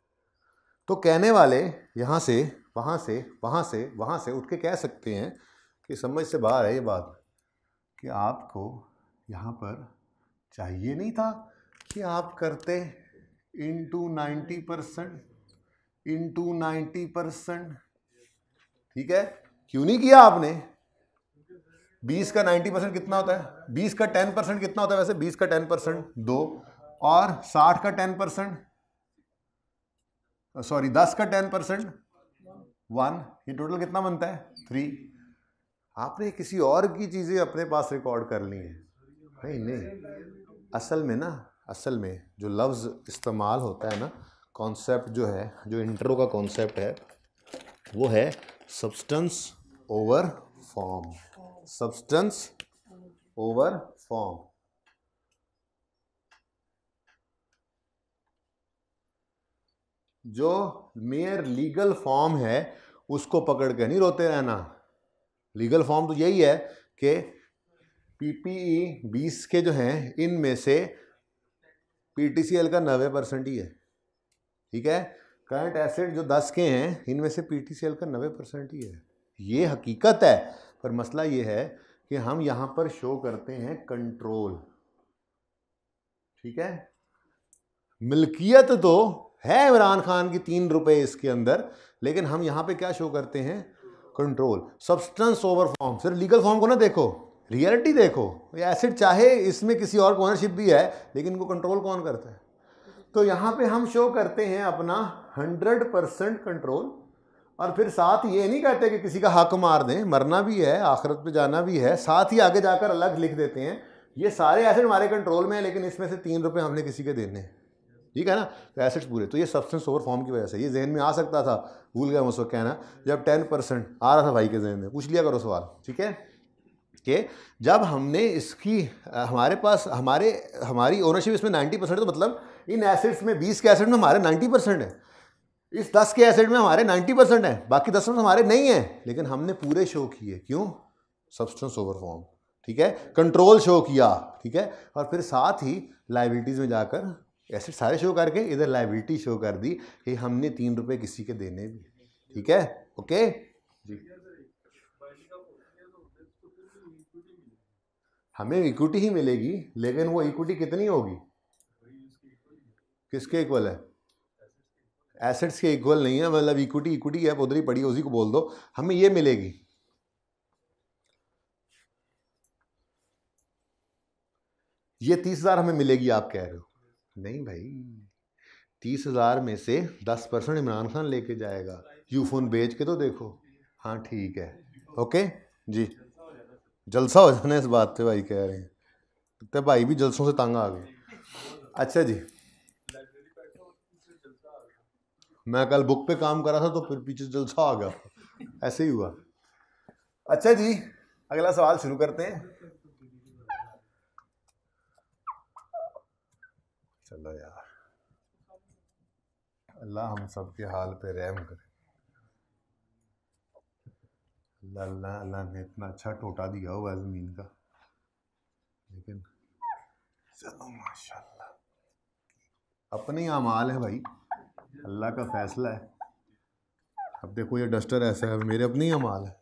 तो कहने वाले यहाँ से वहाँ से वहाँ से वहाँ से उठ के कह सकते हैं कि समझ से बाहर है ये बात कि आपको यहाँ पर चाहिए नहीं था कि आप करते into ninety percent into ninety percent ठीक है क्यों नहीं किया आपने बीस का नाइन्टी परसेंट कितना होता है बीस का टेन परसेंट कितना होता है वैसे बीस का टेन परसेंट दो और 60 का 10 परसेंट सॉरी 10 का 10 परसेंट वन ये टोटल कितना बनता है थ्री आपने किसी और की चीज़ें अपने पास रिकॉर्ड कर ली हैं नहीं नहीं असल में ना असल में जो लफ्ज़ इस्तेमाल होता है ना कॉन्सेप्ट जो है जो इंटरव का कॉन्सेप्ट है वो है substance over form substance over form जो मेयर लीगल फॉर्म है उसको पकड़ के नहीं रोते रहना लीगल फॉर्म तो यही है कि पीपीई e बीस के जो हैं इनमें से पीटीसीएल का नबे परसेंट ही है ठीक है करंट एसेट जो दस के हैं इनमें से पीटीसीएल का नबे परसेंट ही है ये हकीकत है पर मसला ये है कि हम यहाँ पर शो करते हैं कंट्रोल ठीक है मिल्कियत तो है इमरान खान की तीन रुपए इसके अंदर लेकिन हम यहाँ पे क्या शो करते हैं कंट्रोल सब्सटेंस ओवर फॉर्म सिर्फ लीगल फॉर्म को ना देखो रियलिटी देखो एसिड चाहे इसमें किसी और ओनरशिप भी है लेकिन इनको कंट्रोल कौन करता है तो यहाँ पे हम शो करते हैं अपना हंड्रेड परसेंट कंट्रोल और फिर साथ ये नहीं कहते कि किसी का हक मार दें मरना भी है आखिरत पे जाना भी है साथ ही आगे जाकर अलग लिख देते हैं ये सारे एसिड हमारे कंट्रोल में है लेकिन इसमें से तीन रुपये हमने किसी के देने हैं ठीक है ना तो एसेट्स पूरे तो ये सब्सटेंस ओवर फॉर्म की वजह से ये जहन में आ सकता था भूल गए उसको कहना जब टेन परसेंट आ रहा था भाई के जहन में पूछ लिया करो सवाल ठीक है कि जब हमने इसकी हमारे पास हमारे हमारी ओनरशिप इसमें नाइन्टी परसेंट तो मतलब इन एसेट्स में बीस के एसेट में हमारे नाइन्टी परसेंट है इस दस के एसेट में हमारे नाइन्टी परसेंट है बाकी दस परसेंट हमारे नहीं है लेकिन हमने पूरे शो किए क्यों सब्सटेंस ओवर फॉर्म ठीक है कंट्रोल शो किया ठीक है और फिर साथ ही लाइबिलिटीज़ में जाकर एसेट सारे शो करके इधर लाइबिलिटी शो कर दी कि हमने तीन रुपये किसी के देने भी ठीक है ओके जी हमें इक्विटी ही मिलेगी लेकिन वो इक्विटी कितनी होगी किसके इक्वल है एसेट्स के इक्वल नहीं है मतलब इक्विटी इक्विटी है उधर ही पड़ी उसी को बोल दो हमें ये मिलेगी ये तीस हज़ार हमें मिलेगी आप कह रहे हो नहीं भाई तीस हज़ार में से दस परसेंट इमरान खान लेके जाएगा यू फ़ोन बेच के तो देखो हाँ ठीक है ओके जी जलसा हो जाना इस बात पे भाई कह रहे हैं तो भाई भी जलसों से तंग आ गए अच्छा जी मैं कल बुक पे काम करा था तो फिर पीछे जलसा आ गया ऐसे ही हुआ अच्छा जी अगला सवाल शुरू करते हैं चलो यार अल्लाह हम सब के हाल पे रहम करे अल्लाह अल्लाह अल्लाह ने इतना अच्छा टोटा दिया हुआ ज़मीन का लेकिन चलो माशाल्लाह अपने ही अमाल है भाई अल्लाह का फैसला है अब देखो ये डस्टर ऐसा है मेरे अपने ही अमाल है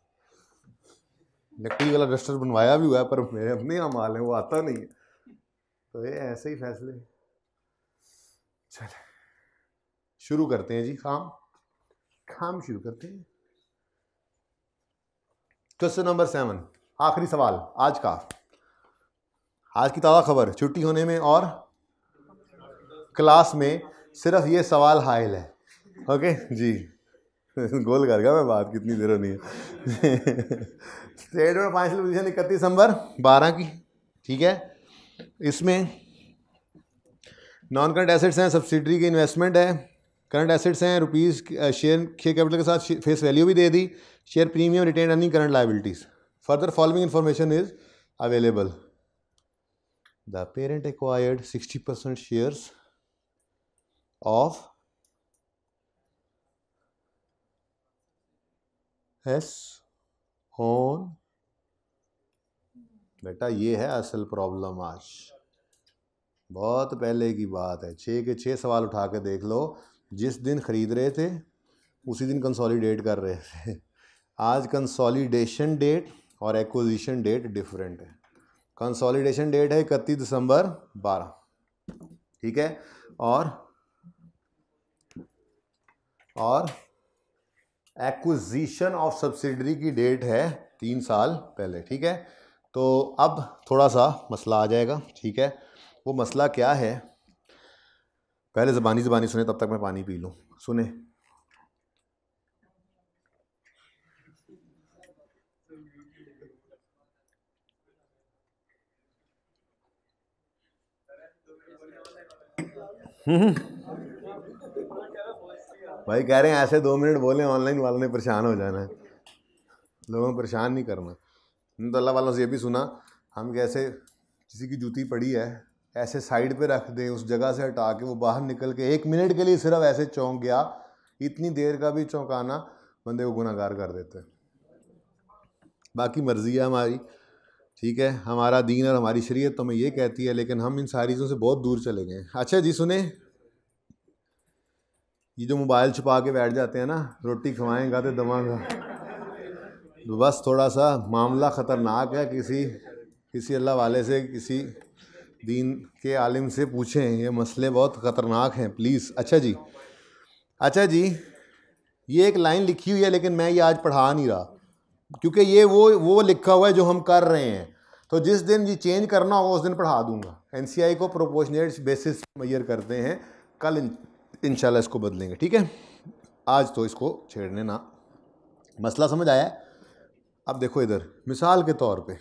लकड़ी वाला डस्टर बनवाया भी हुआ है पर मेरे अपने अमाल है वो आता नहीं है तो ये ऐसे ही फैसले हैं चल शुरू करते हैं जी काम काम शुरू करते हैं क्वेश्चन नंबर सेवन आखिरी सवाल आज का आज की ताज़ा खबर छुट्टी होने में और क्लास में सिर्फ ये सवाल हायल है ओके जी गोल कर गया मैं बात कितनी देर होनी है स्टेट [laughs] में फाइनेंशियल पोजिशन इकतीस नंबर बारह की ठीक है इसमें नॉन करंट एसेट्स हैं सब्सिडरी की इन्वेस्टमेंट है करंट एसेट्स हैं रुपीज़ शेयर शेयर कैपिटल के साथ फेस वैल्यू भी दे दी share premium retained earning current liabilities further following information is available the parent acquired sixty percent shares of S on बेटा ये है असल प्रॉब्लम आज बहुत पहले की बात है छः के छः सवाल उठा के देख लो जिस दिन ख़रीद रहे थे उसी दिन कंसोलिडेट कर रहे थे आज कंसोलिडेशन डेट और एक्विजिशन डेट डिफरेंट है कंसोलिडेशन डेट है इकतीस दिसंबर बारह ठीक है और और एक्विजिशन ऑफ सब्सिडरी की डेट है तीन साल पहले ठीक है तो अब थोड़ा सा मसला आ जाएगा ठीक है वो मसला क्या है पहले ज़बानी ज़बानी सुने तब तक मैं पानी पी लूँ सुने भाई कह रहे हैं ऐसे दो मिनट बोले ऑनलाइन वालों ने परेशान हो जाना है लोगों को परेशान नहीं करना तो अल्लाह वालों से ये भी सुना हम कैसे किसी की जूती पड़ी है ऐसे साइड पे रख दें उस जगह से हटा के वो बाहर निकल के एक मिनट के लिए सिर्फ ऐसे चौंक गया इतनी देर का भी चौंकाना बंदे को गुनागार कर देते हैं बाकी मर्जी है हमारी ठीक है हमारा दीन और हमारी शरीयत तो हमें ये कहती है लेकिन हम इन सारी चीज़ों से बहुत दूर चले गए अच्छा जी सुने ये जो मोबाइल छुपा के बैठ जाते हैं ना रोटी खवाएंगा तो दवाएंगा बस थोड़ा सा मामला ख़तरनाक है किसी किसी अल्लाह वाले से किसी दीन के आलिम से पूछें ये मसले बहुत ख़तरनाक हैं प्लीज़ अच्छा जी अच्छा जी ये एक लाइन लिखी हुई है लेकिन मैं ये आज पढ़ा नहीं रहा क्योंकि ये वो वो लिखा हुआ है जो हम कर रहे हैं तो जिस दिन ये चेंज करना होगा उस दिन पढ़ा दूंगा एन को प्रोपोर्शनेट बेसिस मैयर करते हैं कल इन इसको बदलेंगे ठीक है आज तो इसको छेड़ने ना मसला समझ आया अब देखो इधर मिसाल के तौर पे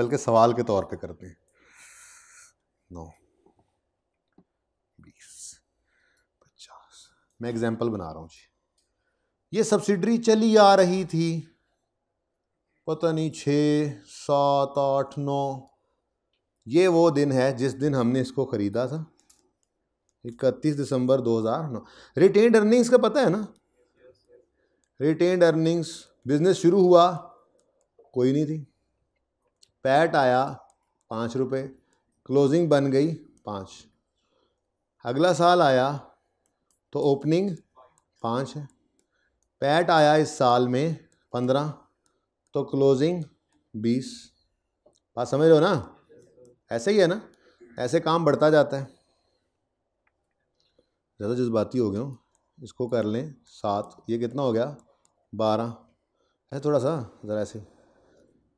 बल्कि सवाल के तौर पे करते हैं नौ बीस पचास मैं एग्जाम्पल बना रहा हूँ जी ये सब्सिडरी चली आ रही थी पता नहीं छ सात आठ नौ ये वो दिन है जिस दिन हमने इसको ख़रीदा था इकतीस दिसंबर 2009 रिटेन्ड अर्निंग्स का पता है ना रिटेन्ड अर्निंग्स बिजनेस शुरू हुआ कोई नहीं थी पैट आया पाँच रुपये क्लोजिंग बन गई पाँच अगला साल आया तो ओपनिंग पाँच है पैट आया इस साल में पंद्रह तो क्लोजिंग बीस बात समझ रहे हो ना ऐसे ही है ना ऐसे काम बढ़ता जाता है ज़्यादा जज्बाती हो गए हूँ इसको कर लें सात ये कितना हो गया बारह है थोड़ा सा ज़रा ऐसे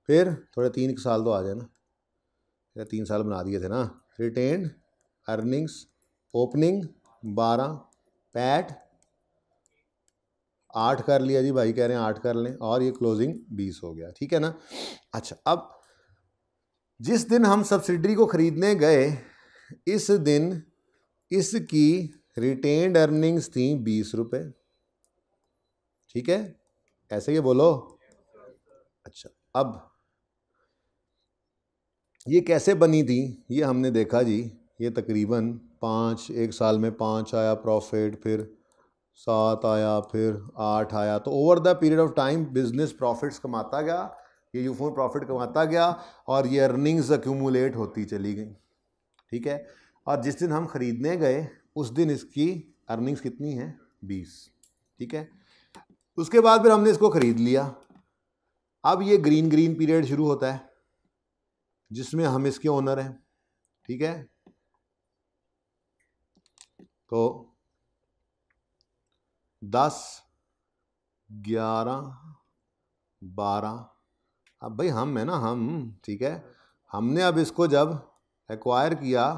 फिर थोड़े तीन साल तो आ जाए ना या तीन साल बना दिए थे ना रिटेन अर्निंग्स ओपनिंग बारह पैट आठ कर लिया जी भाई कह रहे हैं आठ कर लें और ये क्लोजिंग बीस हो गया ठीक है ना अच्छा अब जिस दिन हम सब्सिडरी को ख़रीदने गए इस दिन इसकी रिटेन्ड अर्निंग्स थी बीस रुपये ठीक है ऐसे ही बोलो अच्छा अब ये कैसे बनी थी ये हमने देखा जी ये तकरीबन पाँच एक साल में पाँच आया प्रॉफिट फिर सात आया फिर आठ आया तो over the period of time business profits कमाता गया ये यूफोन प्रॉफिट कमाता गया और ये अर्निंग्स अक्यूमुलेट होती चली गई ठीक है और जिस दिन हम ख़रीदने गए उस दिन इसकी अर्निंग्स कितनी है बीस ठीक है उसके बाद फिर हमने इसको ख़रीद लिया अब ये ग्रीन ग्रीन पीरियड शुरू होता है जिसमें हम इसके ओनर हैं ठीक है तो दस ग्यारह बारह अब भाई हम है ना हम ठीक है हमने अब इसको जब एक्वायर किया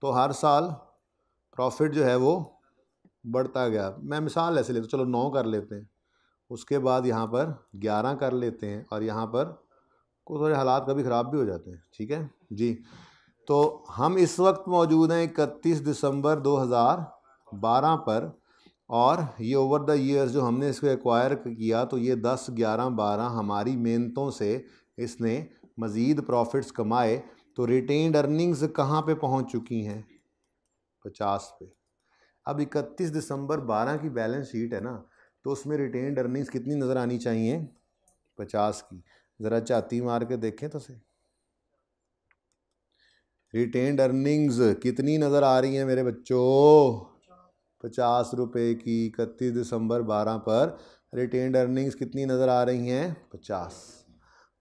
तो हर साल प्रॉफिट जो है वो बढ़ता गया मैं मिसाल ऐसे लेता चलो नौ कर लेते हैं उसके बाद यहाँ पर ग्यारह कर लेते हैं और यहाँ पर को तो थोड़े हालात कभी ख़राब भी हो जाते हैं ठीक है जी तो हम इस वक्त मौजूद हैं इकतीस दिसंबर 2012 पर और ये ओवर द ईयर्स जो हमने इसको एक्वायर किया तो ये 10, 11, 12 हमारी मेहनतों से इसने मज़ीद प्रॉफिट्स कमाए तो रिटेन्ड अर्निंग्स कहाँ पे पहुँच चुकी हैं पचास पे अब इकतीस दिसंबर बारह की बैलेंस शीट है ना तो उसमें रिटेन्ड अर्निंग्स कितनी नज़र आनी चाहिए पचास की ज़रा झाती मार के देखें तो से रिटेन्ड अर्निंग्स कितनी नज़र आ रही है मेरे बच्चों पचास रुपये की इकतीस दिसंबर बारह पर रिटेन्ड अर्निंग्स कितनी नज़र आ रही हैं पचास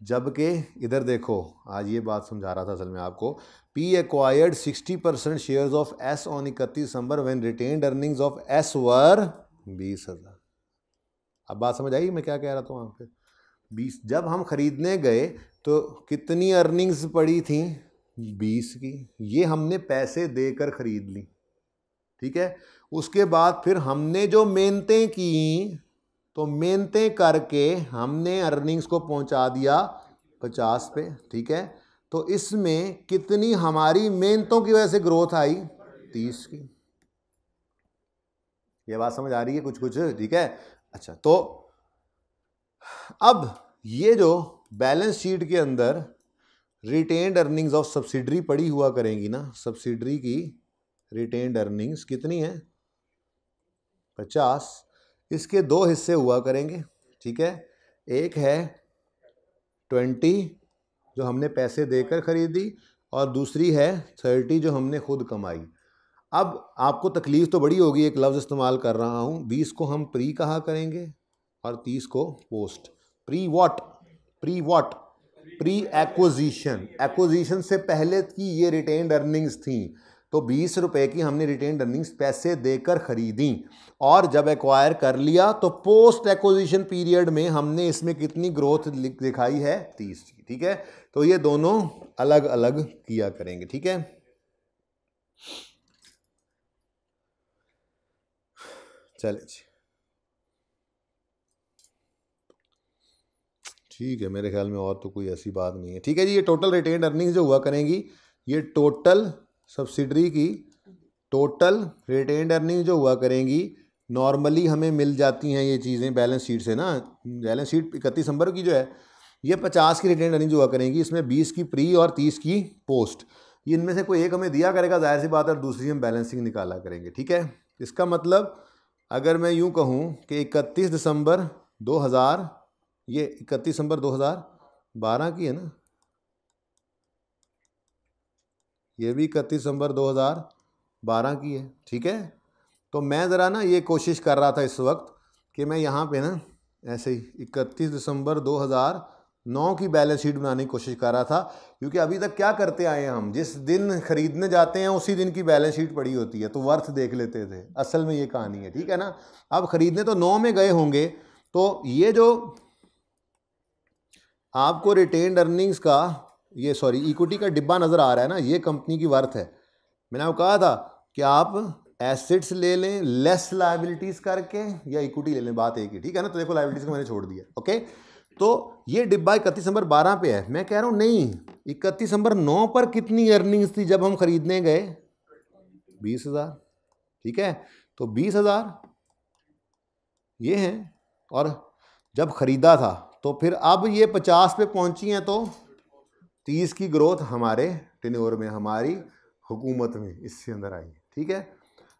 जबकि इधर देखो आज ये बात समझा रहा था असल में आपको P acquired sixty percent share of S on इकतीस दिसंबर when retained earnings of S were बीस हज़ार अब बात समझ आई मैं क्या कह रहा था वहाँ बीस जब हम ख़रीदने गए तो कितनी अर्निंग्स पड़ी थी बीस की ये हमने पैसे देकर ख़रीद ली ठीक है उसके बाद फिर हमने जो मेहनतें की तो मेहनतें करके हमने अर्निंग्स को पहुंचा दिया पचास पे ठीक है तो इसमें कितनी हमारी मेहनतों की वजह से ग्रोथ आई तीस की ये बात समझ आ रही है कुछ कुछ ठीक है अच्छा तो अब ये जो बैलेंस शीट के अंदर रिटेन्ड अर्निंग्स ऑफ सब्सिडरी पड़ी हुआ करेंगी ना सब्सिडरी की रिटेन्ड अर्निंग्स कितनी है पचास इसके दो हिस्से हुआ करेंगे ठीक है एक है ट्वेंटी जो हमने पैसे देकर खरीदी और दूसरी है थर्टी जो हमने खुद कमाई अब आपको तकलीफ़ तो बड़ी होगी एक लफ्ज़ इस्तेमाल कर रहा हूँ बीस को हम प्री कहा करेंगे अड़तीस को post pre what pre what pre acquisition acquisition से पहले की ये रिटेन्ड अर्निंग्स थी तो बीस रुपए की हमने रिटेन्ड अर्निंग्स पैसे देकर खरीदी और जब एक्वायर कर लिया तो पोस्ट एक्विजिशन पीरियड में हमने इसमें कितनी ग्रोथ दिखाई है तीस की ठीक है तो ये दोनों अलग अलग किया करेंगे ठीक है चले जी ठीक है मेरे ख्याल में और तो कोई ऐसी बात नहीं है ठीक है जी ये टोटल रिटेन अर्निंग्स जो हुआ करेंगी ये टोटल सब्सिडरी की टोटल रिटेन अर्निंग जो हुआ करेंगी नॉर्मली हमें मिल जाती हैं ये चीज़ें बैलेंस शीट से ना बैलेंस शीट इकतीस नंबर की जो है ये पचास की रिटेन अर्निंग जो हुआ करेंगी इसमें बीस की प्री और तीस की पोस्ट ये इनमें से कोई एक हमें दिया करेगा जाहिर सी बात है और दूसरी हम बैलेंसिंग निकाला करेंगे ठीक है इसका मतलब अगर मैं यूँ कहूँ कि इकतीस दिसंबर दो हज़ार ये इकतीस दिसंबर 2012 की है ना ये भी इकतीस दिसंबर 2012 की है ठीक है तो मैं ज़रा ना ये कोशिश कर रहा था इस वक्त कि मैं यहाँ पे ना ऐसे ही इकतीस दिसंबर 2009 की बैलेंस शीट बनाने की कोशिश कर रहा था क्योंकि अभी तक क्या करते आए हैं हम जिस दिन ख़रीदने जाते हैं उसी दिन की बैलेंस शीट पड़ी होती है तो वर्थ देख लेते थे असल में ये कहानी है ठीक है ना अब ख़रीदने तो नौ में गए होंगे तो ये जो आपको रिटेन अर्निंग्स का ये सॉरी इक्विटी का डिब्बा नज़र आ रहा है ना ये कंपनी की वर्थ है मैंने आपको कहा था कि आप एसेट्स ले लें लेस लाइबिलिटीज़ करके या इक्विटी ले लें बात एक ही ठीक है ना तो देखो लाइबिलिटीज़ को मैंने छोड़ दिया ओके तो ये डिब्बा इकतीस नंबर बारह पे है मैं कह रहा हूँ नहीं इकतीस नंबर नौ पर कितनी अर्निंग्स थी जब हम खरीदने गए बीस हज़ार ठीक है तो बीस हज़ार ये हैं और जब ख़रीदा था तो फिर अब ये पचास पे पहुंची हैं तो तीस की ग्रोथ हमारे टिनोर में हमारी हुकूमत में इससे अंदर आई ठीक है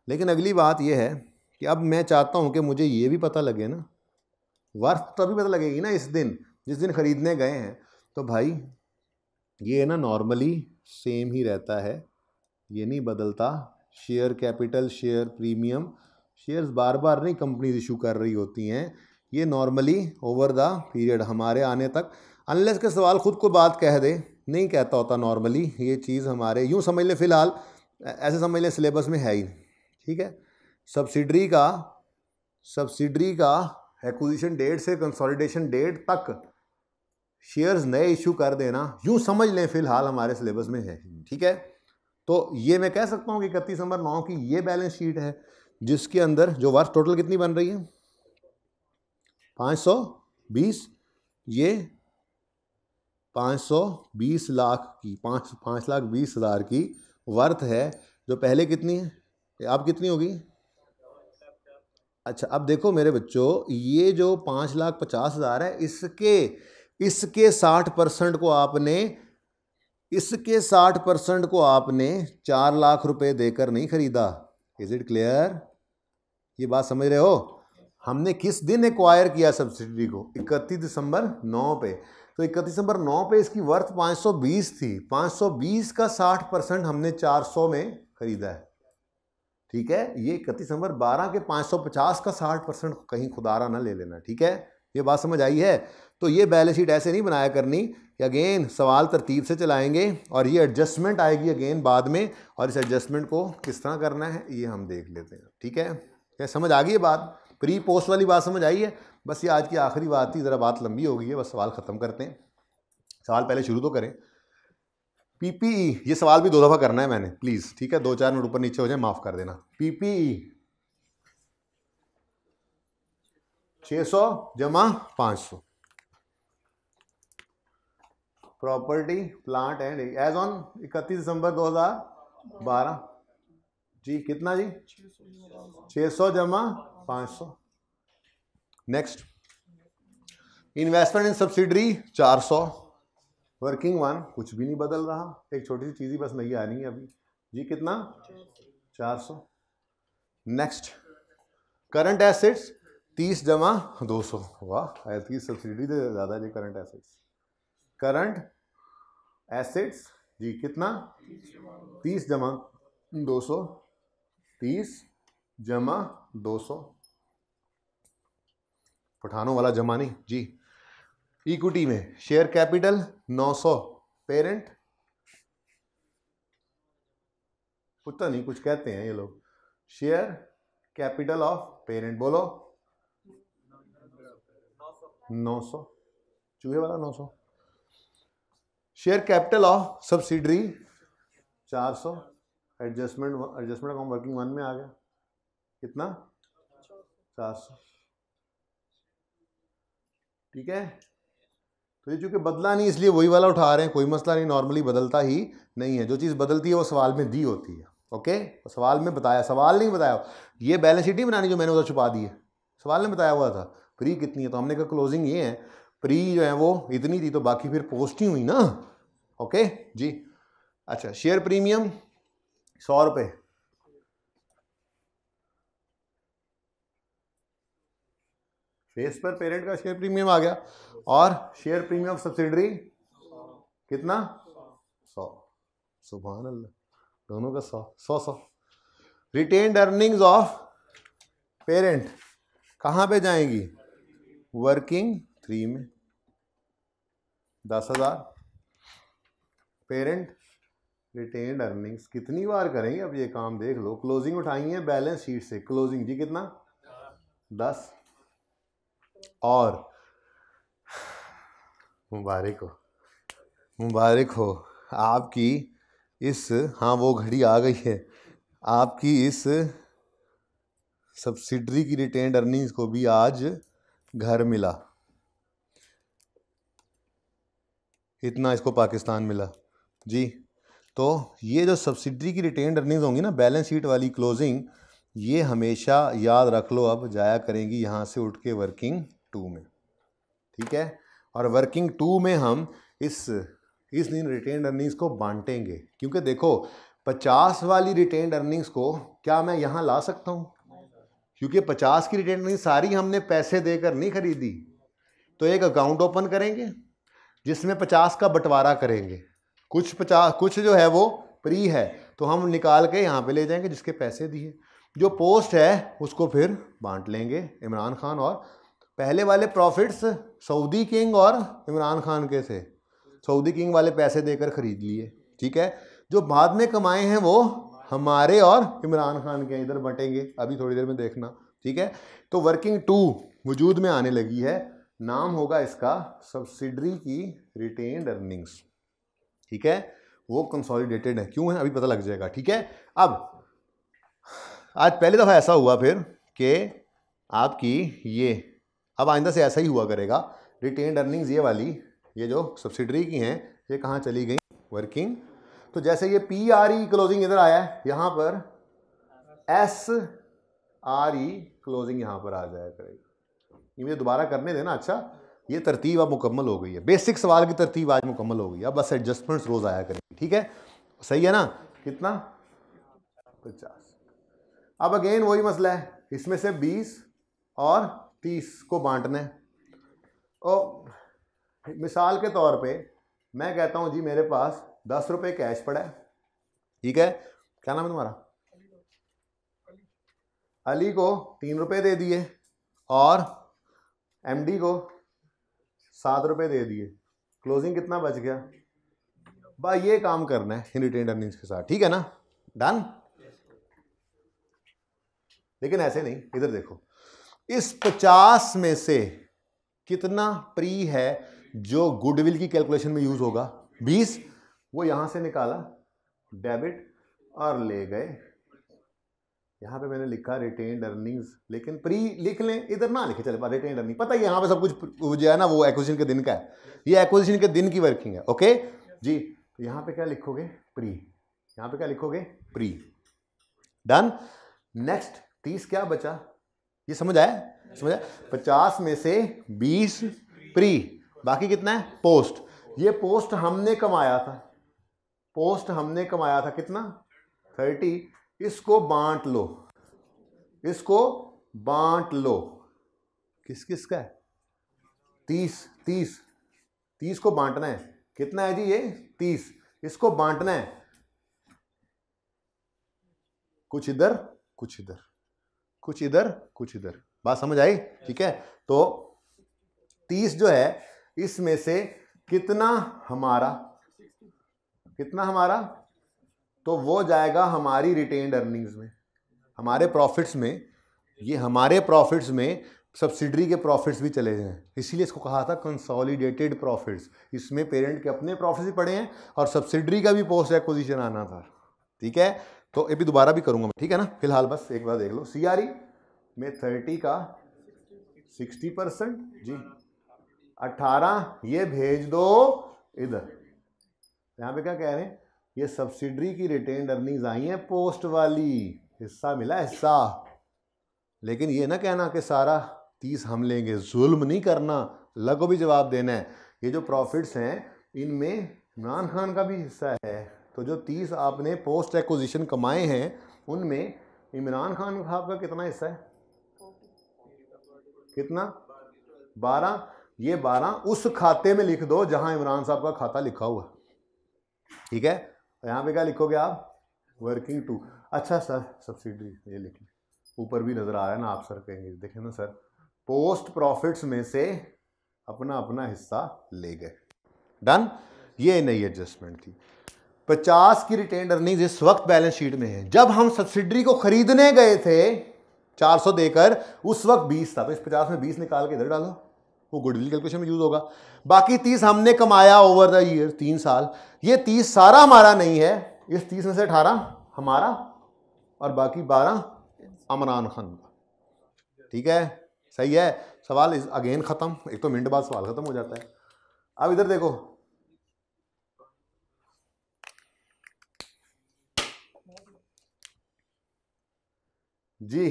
लेकिन अगली बात यह है कि अब मैं चाहता हूँ कि मुझे ये भी पता लगे ना वर्थ तभी तो पता लगेगी ना इस दिन जिस दिन ख़रीदने गए हैं तो भाई ये ना नॉर्मली सेम ही रहता है ये नहीं बदलता share capital share premium shares बार बार नहीं कंपनीज इशू कर रही होती हैं ये नॉर्मली ओवर द पीरियड हमारे आने तक अनलेस के सवाल खुद को बात कह दे नहीं कहता होता नॉर्मली ये चीज़ हमारे यूँ समझ लें फ़िलहाल ऐसे समझ लें सिलेबस में है ही ठीक है सब्सिडरी का सब्सिडरी का एक्विजिशन डेट से कंसोलिडेशन डेट तक शेयर्स नए इशू कर देना यूँ समझ लें फ़िलहाल हमारे सिलेबस में है ठीक है तो ये मैं कह सकता हूँ कि इकतीस नंबर नौ की ये बैलेंस शीट है जिसके अंदर जो वर्ष टोटल कितनी बन रही है पाँच सौ बीस ये 520 सौ बीस लाख की पाँच पाँच लाख बीस हज़ार की वर्थ है जो पहले कितनी है आप कितनी होगी अच्छा अब देखो मेरे बच्चों ये जो पाँच लाख पचास हज़ार है इसके इसके साठ परसेंट को आपने इसके साठ परसेंट को आपने चार लाख रुपए देकर नहीं खरीदा इज़ इट क्लियर ये बात समझ रहे हो हमने किस दिन एक्वायर किया सब्सिडी को 31 दिसंबर 9 पे तो 31 दिसंबर 9 पे इसकी वर्थ 520 थी 520 का 60 परसेंट हमने 400 में खरीदा है ठीक है ये 31 दिसंबर 12 के 550 का 60 परसेंट कहीं खुदारा ना ले लेना ठीक है ये बात समझ आई है तो ये बैलेंस शीट ऐसे नहीं बनाया करनी कि अगेन सवाल तरतीब से चलाएंगे और ये एडजस्टमेंट आएगी अगेन बाद में और इस एडजस्टमेंट को किस तरह करना है ये हम देख लेते हैं ठीक है क्या समझ आ गई है बात प्री पोस्ट वाली बात समझ आई है बस ये आज की आखिरी बात थी ज़रा बात लंबी हो गई है बस सवाल ख़त्म करते हैं सवाल पहले शुरू तो करें पीपीई e, ये सवाल भी दो दफ़ा करना है मैंने प्लीज़ ठीक है दो चार मिनट ऊपर नीचे हो जाए माफ़ कर देना पीपीई e, छः सौ जमा पाँच सौ property plant and as on इकतीस दिसंबर दो हज़ार बारह जी कितना जी छः सौ जमा पांच सौ नेक्स्ट इन्वेस्टमेंट इन सब्सिडरी चार सौ वर्किंग वन कुछ भी नहीं बदल रहा एक छोटी सी चीज़ ही बस नहीं आ रही है अभी जी कितना चार सौ नेक्स्ट करंट एसेट्स तीस जमा दो सौ वाह सब्सिडी तो ज़्यादा जी करंट एसेट्स करंट एसेट्स जी कितना तीस जमा दो सौ तीस जमा दो सौ पठानों वाला जमा नहीं जी इक्विटी में शेयर कैपिटल नौ सौ पेरेंट पता नहीं कुछ कहते हैं ये लोग शेयर कैपिटल ऑफ पेरेंट बोलो नौ सौ चूहे वाला नौ सौ शेयर कैपिटल ऑफ सब्सिडरी चार सौ adjustment adjustment account working one में आ गया कितना चार सौ ठीक है तो ये चूंकि बदला नहीं इसलिए वही वाला उठा रहे हैं कोई मसला नहीं नॉर्मली बदलता ही नहीं है जो चीज़ बदलती है वो सवाल में दी होती है ओके तो सवाल में बताया सवाल नहीं बताया ये बैलेंस शीट नहीं बनानी जो मैंने उधर छुपा दी है सवाल ने बताया हुआ था प्री कितनी है तो हमने कहा क्लोजिंग ये है प्री जो है वो इतनी थी तो बाकी फिर पोस्ट ही हुई ना ओके जी अच्छा शेयर प्रीमियम सौ रुपये बेस पर पेरेंट का शेयर प्रीमियम आ गया और शेयर प्रीमियम सब्सिडरी कितना सौ सुबह दोनों का सौ सौ सौ रिटेन्ड अर्निंग्स ऑफ पेरेंट कहाँ पे जाएंगी वर्किंग थ्री में दस हजार पेरेंट रिटेन्ड अर्निंग्स कितनी बार करेंगे अब ये काम देख लो क्लोजिंग उठाई है बैलेंस शीट से क्लोजिंग जी कितना दस और मुबारक हो मुबारक हो आपकी इस हाँ वो घड़ी आ गई है आपकी इस सब्सिडरी की रिटेंड अर्निंग्स को भी आज घर मिला इतना इसको पाकिस्तान मिला जी तो ये जो सब्सिडरी की रिटेंड अर्निंग्स होंगी ना बैलेंस शीट वाली क्लोजिंग ये हमेशा याद रख लो अब जाया करेंगी यहाँ से उठ के वर्किंग टू में ठीक है और वर्किंग टू में हम इस इस दिन रिटेन अर्निंग्स को बांटेंगे क्योंकि देखो पचास वाली रिटेन अर्निंग्स को क्या मैं यहाँ ला सकता हूँ क्योंकि पचास की रिटेन अर्निंग सारी हमने पैसे देकर नहीं खरीदी तो एक अकाउंट ओपन करेंगे जिसमें पचास का बंटवारा करेंगे कुछ पचास कुछ जो है वो प्री है तो हम निकाल के यहाँ पे ले जाएंगे जिसके पैसे दिए जो पोस्ट है उसको फिर बांट लेंगे इमरान खान और पहले वाले प्रॉफिट्स सऊदी किंग और इमरान खान के थे सऊदी किंग वाले पैसे देकर ख़रीद लिए ठीक है जो बाद में कमाए हैं वो हमारे और इमरान खान के इधर बटेंगे अभी थोड़ी देर में देखना ठीक है तो वर्किंग टू वजूद में आने लगी है नाम होगा इसका सब्सिडरी की रिटेन्ड अर्निंग्स ठीक है वो कंसोलिडेटेड है क्यों है अभी पता लग जाएगा ठीक है अब आज पहली दफ़ा ऐसा हुआ फिर कि आपकी ये अब आइंदा से ऐसा ही हुआ करेगा रिटेन अर्निंग्स ये वाली ये जो सब्सिडरी की हैं ये कहाँ चली गई वर्किंग तो जैसे ये पी आर ई क्लोजिंग इधर आया है यहाँ पर एस आर ई क्लोजिंग यहाँ पर आ जाया करेगी ये मुझे दोबारा करने देना अच्छा ये तरतीब अब मुकम्मल हो गई है बेसिक सवाल की तरतीब आज मुकम्मल हो गई है बस एडजस्टमेंट्स रोज़ आया करेंगे ठीक है सही है ना कितना पचास अब अगेन वही मसला है इसमें से बीस और तीस को बांटना है और मिसाल के तौर पे मैं कहता हूँ जी मेरे पास दस रुपये कैश पड़ा है ठीक है क्या नाम है तुम्हारा अली को तीन रुपये दे दिए और एमडी को सात रुपये दे दिए क्लोजिंग कितना बच गया भाई ये काम करना है इन रिटेन अर्निंग्स के साथ ठीक है ना डन लेकिन ऐसे नहीं इधर देखो इस पचास में से कितना प्री है जो गुडविल की कैलकुलेशन में यूज होगा बीस वो यहां से निकाला डेबिट और ले गए यहां पे मैंने लिखा रिटेन अर्निंग्स लेकिन प्री लिख लें इधर ना लिखे चले रिटेन अर्निंग पता है यहां पे सब कुछ जो है ना वो एक्विजिशन के दिन का है ये एक्विजिशन के दिन की वर्किंग है ओके जी तो यहां पे क्या लिखोगे प्री यहां पे क्या लिखोगे प्री डन नेक्स्ट तीस क्या बचा ये समझ आया समझ आया पचास में से बीस प्री बाकी कितना है पोस्ट ये पोस्ट हमने कमाया था पोस्ट हमने कमाया था कितना थर्टी इसको बांट लो इसको बांट लो किस किस का है तीस तीस तीस को बांटना है कितना है जी ये तीस इसको बांटना है कुछ इधर कुछ इधर कुछ इधर कुछ इधर बात समझ आई ठीक है तो तीस जो है इसमें से कितना हमारा कितना हमारा तो वो जाएगा हमारी रिटेन्ड अर्निंग्स में हमारे प्रॉफिट्स में ये हमारे प्रॉफिट्स में सब्सिडरी के प्रॉफिट्स भी चले जाएँ इसीलिए इसको कहा था कंसोलिडेटेड प्रॉफिट्स इसमें पेरेंट के अपने प्रॉफिट्स भी पड़े हैं और सब्सिडरी का भी पोस्ट एक्विजिशन आना था ठीक है तो ये भी दोबारा भी करूँगा ठीक है ना फिलहाल बस एक बार देख लो सी e में थर्टी का सिक्सटी परसेंट जी अट्ठारह ये भेज दो इधर यहाँ पे क्या कह रहे हैं ये सब्सिडरी की रिटेन अर्निंग्स आई हैं पोस्ट वाली हिस्सा मिला हिस्सा लेकिन ये ना कहना कि सारा तीस हम लेंगे जुल्म नहीं करना अल्लाह को भी जवाब देना है ये जो प्रॉफिट्स हैं इनमें इमरान खान का भी हिस्सा है तो जो तीस आपने पोस्ट एक्विजिशन कमाए हैं उनमें इमरान खान साहब का कितना हिस्सा है कितना बारह ये बारह उस खाते में लिख दो जहां इमरान साहब का खाता लिखा हुआ ठीक है यहां पे क्या लिखोगे आप वर्किंग टू अच्छा सर सब्सिडी ये लिख ऊपर भी नज़र आ रहा है ना आप सर कहेंगे देखें ना सर पोस्ट प्रॉफिट्स में से अपना अपना हिस्सा ले गए डन ये नई एडजस्टमेंट थी पचास की रिटेन अर्निंग इस वक्त बैलेंस शीट में है जब हम सब्सिडरी को खरीदने गए थे 400 देकर उस वक्त 20 था तो इस 50 में 20 निकाल के इधर डालो वो गुडविल कैलकुलेशन में यूज होगा बाकी 30 हमने कमाया ओवर द ईयर तीन साल ये 30 सारा हमारा नहीं है इस 30 में से 18 हमारा और बाकी 12 अमरान खान का ठीक है सही है सवाल इज अगेन ख़त्म एक तो मिनट बाद सवाल ख़त्म हो जाता है अब इधर देखो जी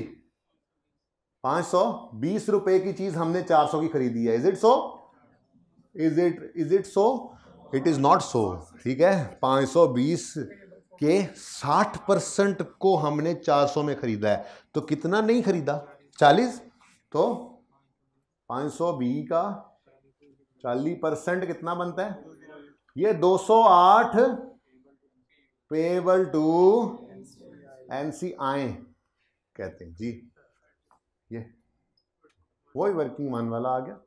पांच सौ बीस रुपए की चीज हमने चार सौ की खरीदी है is it so is it is it so it is not so ठीक है पांच सौ बीस के साठ परसेंट को हमने चार सौ में खरीदा है तो कितना नहीं खरीदा चालीस तो पांच सौ बी का चालीस परसेंट कितना बनता है ये दो सौ आठ पेबल टू एन सी आए कहते हैं जी ये वही वर्किंग मान वाला आ गया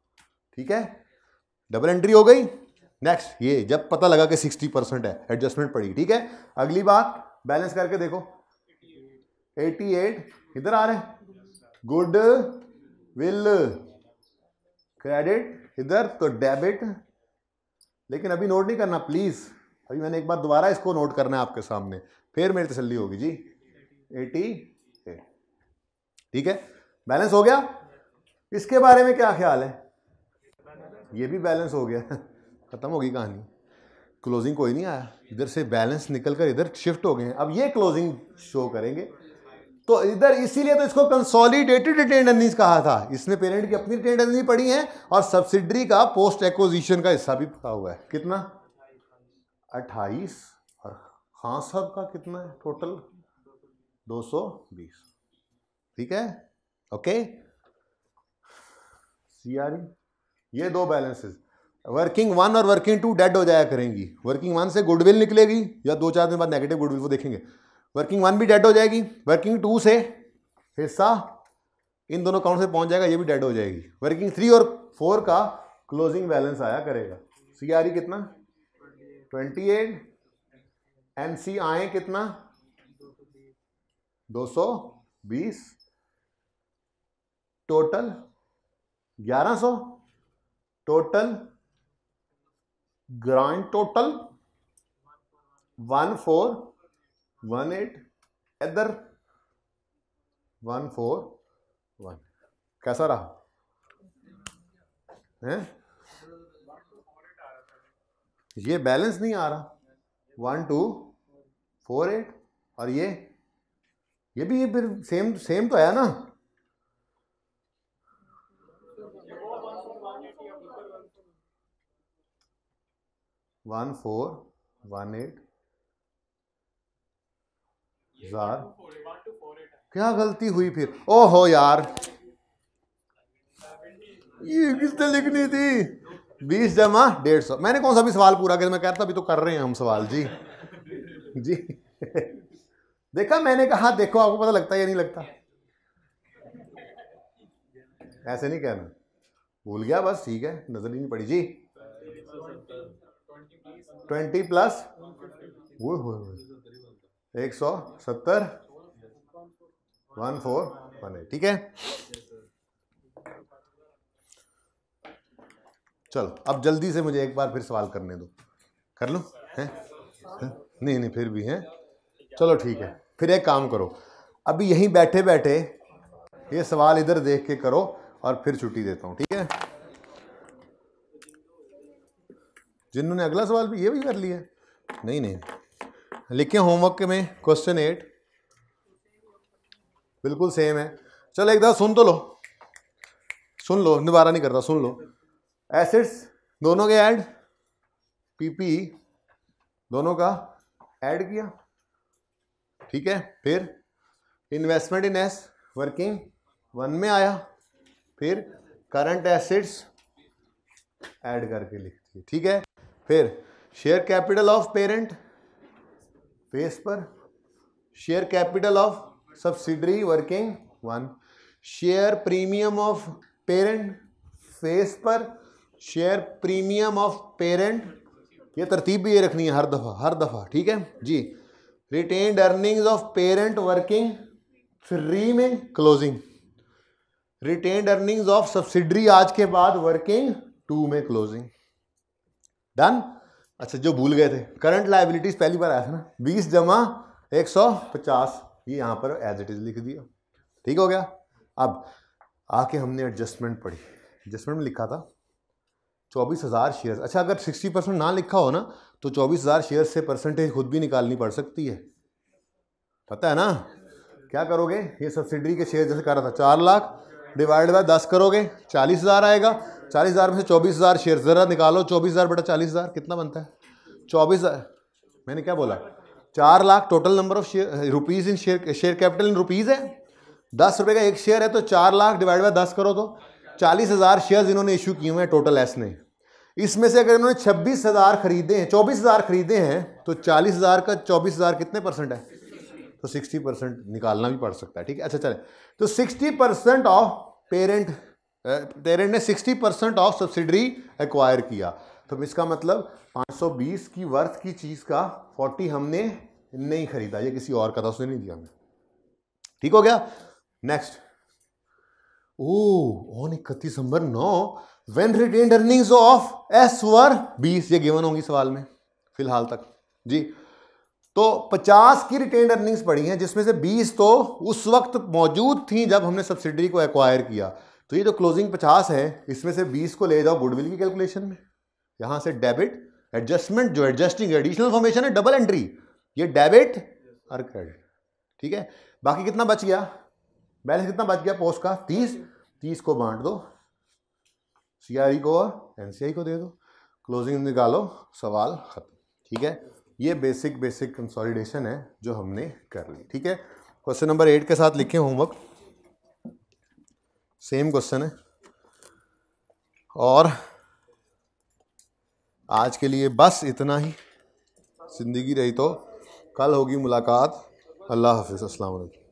ठीक है डबल एंट्री हो गई नेक्स्ट ये जब पता लगा कि सिक्सटी परसेंट है एडजस्टमेंट पड़ी ठीक है अगली बात बैलेंस करके देखो एटी एट इधर आ रहे गुड विल क्रेडिट इधर तो डेबिट लेकिन अभी नोट नहीं करना प्लीज़ अभी मैंने एक बार दोबारा इसको नोट करना है आपके सामने फिर मेरी तसली होगी जी एटी ठीक है बैलेंस हो गया इसके बारे में क्या ख्याल है ये भी बैलेंस हो गया [laughs] ख़त्म होगी कहानी क्लोजिंग कोई नहीं आया इधर से बैलेंस निकल कर इधर शिफ्ट हो गए हैं अब ये क्लोजिंग शो करेंगे तो इधर इसीलिए तो इसको कंसोलिडेटेड रिटेन अर्निंग्स कहा था इसने पेरेंट की अपनी रिटेन अर्निंग पढ़ी है और सब्सिडरी का पोस्ट एक्विजिशन का हिस्सा भी पता हुआ है कितना अट्ठाईस और खां हाँ, साहब का कितना है टोटल दो सौ बीस ठीक है ओके सी आर ये दो बैलेंसेस वर्किंग वन और वर्किंग टू डेड हो जाया करेंगी वर्किंग वन से गुडविल निकलेगी या दो चार दिन बाद नेगेटिव गुडविल वो देखेंगे वर्किंग वन भी डेड हो जाएगी वर्किंग टू से हिस्सा इन दोनों अकाउंट से पहुंच जाएगा ये भी डेड हो जाएगी वर्किंग थ्री और फोर का क्लोजिंग बैलेंस आया करेगा सी आर ई कितना ट्वेंटी एट एन सी आए कितना दो सौ बीस total 1100 total grand total one four one eight either one four one कैसा रहा है ये बैलेंस नहीं आ रहा वन टू फोर एट और ये ये भी ये फिर सेम सेम तो आया ना वन फोर वन एट हजार क्या गलती हुई फिर ओ हो यार ये किसने लिखनी थी बीस जमा डेढ़ सौ मैंने कौन सा भी सवाल पूरा किया मैं कहता अभी तो कर रहे हैं हम सवाल जी जी देखा मैंने कहा देखो आपको पता लगता है या नहीं लगता ऐसे नहीं कहना भूल गया बस ठीक है नजर ही नहीं पड़ी जी ट्वेंटी प्लस वो हो एक सौ सत्तर वन फोर वन एट ठीक है चलो अब जल्दी से मुझे एक बार फिर सवाल करने दो कर लो हैं है? नहीं नहीं फिर भी हैं चलो ठीक है फिर एक काम करो अभी यहीं बैठे बैठे ये सवाल इधर देख के करो और फिर छुट्टी देता हूँ ठीक है जिन्होंने अगला सवाल भी ये भी कर लिया नहीं नहीं लिखे होमवर्क में क्वेश्चन एट बिल्कुल सेम है चलो एक दफा सुन तो लो सुन लो दोबारा नहीं करता सुन लो एसिड्स दोनों के ऐड पीपी दोनों का ऐड किया ठीक है फिर investment in S working one में आया फिर करंट एसिड्स ऐड करके लिख दिए ठीक है फिर share capital of parent face पर share capital of subsidiary working one share premium of parent face पर शेयर प्रीमियम ऑफ पेरेंट ये तरतीब भी ये रखनी है हर दफ़ा हर दफ़ा ठीक है जी retained earnings of parent working three में closing retained earnings of subsidiary आज के बाद वर्किंग टू में क्लोजिंग डन अच्छा जो भूल गए थे करंट लाइबिलिटीज पहली बार आया था ना बीस जमा एक सौ पचास ये यहाँ पर एज इट इज़ लिख दिया ठीक हो गया अब आके हमने एडजस्टमेंट पढ़ी एडजस्टमेंट में लिखा था चौबीस हज़ार शेयर अच्छा अगर सिक्सटी परसेंट ना लिखा हो ना तो चौबीस हज़ार शेयर से परसेंटेज खुद भी निकालनी पड़ सकती है पता है ना क्या करोगे ये सब्सिडरी के शेयर जैसे कर रहा था चार लाख डिवाइड बाय दस करोगे चालीस हज़ार आएगा चालीस हज़ार में से चौबीस हज़ार शेयर ज़रा निकालो चौबीस हज़ार बेटा चालीस हज़ार कितना बनता है चौबीस हज़ार मैंने क्या बोला चार lakh total number of share rupees in share share capital in rupees है दस रुपये का एक शेयर है तो चार लाख डिवाइड बाय दस करो तो चालीस हज़ार शेयर इन्होंने इशू किए हुए हैं टोटल एस ने इसमें से अगर इन्होंने छब्बीस हज़ार खरीदे हैं चौबीस हज़ार खरीदे हैं तो चालीस हज़ार का चौबीस हज़ार कितने परसेंट है तो सिक्सटी परसेंट निकालना भी पड़ सकता है ठीक है अच्छा चले तो सिक्सटी परसेंट ऑफ पेरेंट तेरे ने 60 परसेंट ऑफ सब्सिडरी एक्वायर किया तो इसका मतलब 520 की वर्थ की चीज़ का 40 हमने नहीं खरीदा ये किसी और का था उसने नहीं दिया हमें ठीक हो गया नेक्स्ट ओ ऑन इकतीस नंबर नौ when retained earnings of S were बीस ये गिवन होंगी सवाल में फिलहाल तक जी तो 50 की रिटेन अर्निंग्स पड़ी हैं जिसमें से 20 तो उस वक्त मौजूद थी जब हमने सब्सिडी को एक्वायर किया तो ये जो क्लोजिंग पचास है इसमें से बीस को ले जाओ गुडविल की कैलकुलेशन में यहां से डेबिट एडजस्टमेंट जो एडजस्टिंग एडिशनल फॉर्मेशन है डबल एंट्री ये डेबिट और क्रेडिट ठीक है बाकी कितना बच गया बैलेंस कितना बच गया पोस्ट का तीस तीस को बांट दो सी e को और एन को दे दो क्लोजिंग निकालो सवाल खत्म ठीक है ये बेसिक बेसिक कंसोलिडेशन है जो हमने कर ली ठीक है क्वेश्चन नंबर एट के साथ लिखे होमवर्क सेम क्वेश्चन है और आज के लिए बस इतना ही ज़िंदगी रही तो कल होगी मुलाकात अल्लाह हाफिज़ अस्सलाम वालेकुम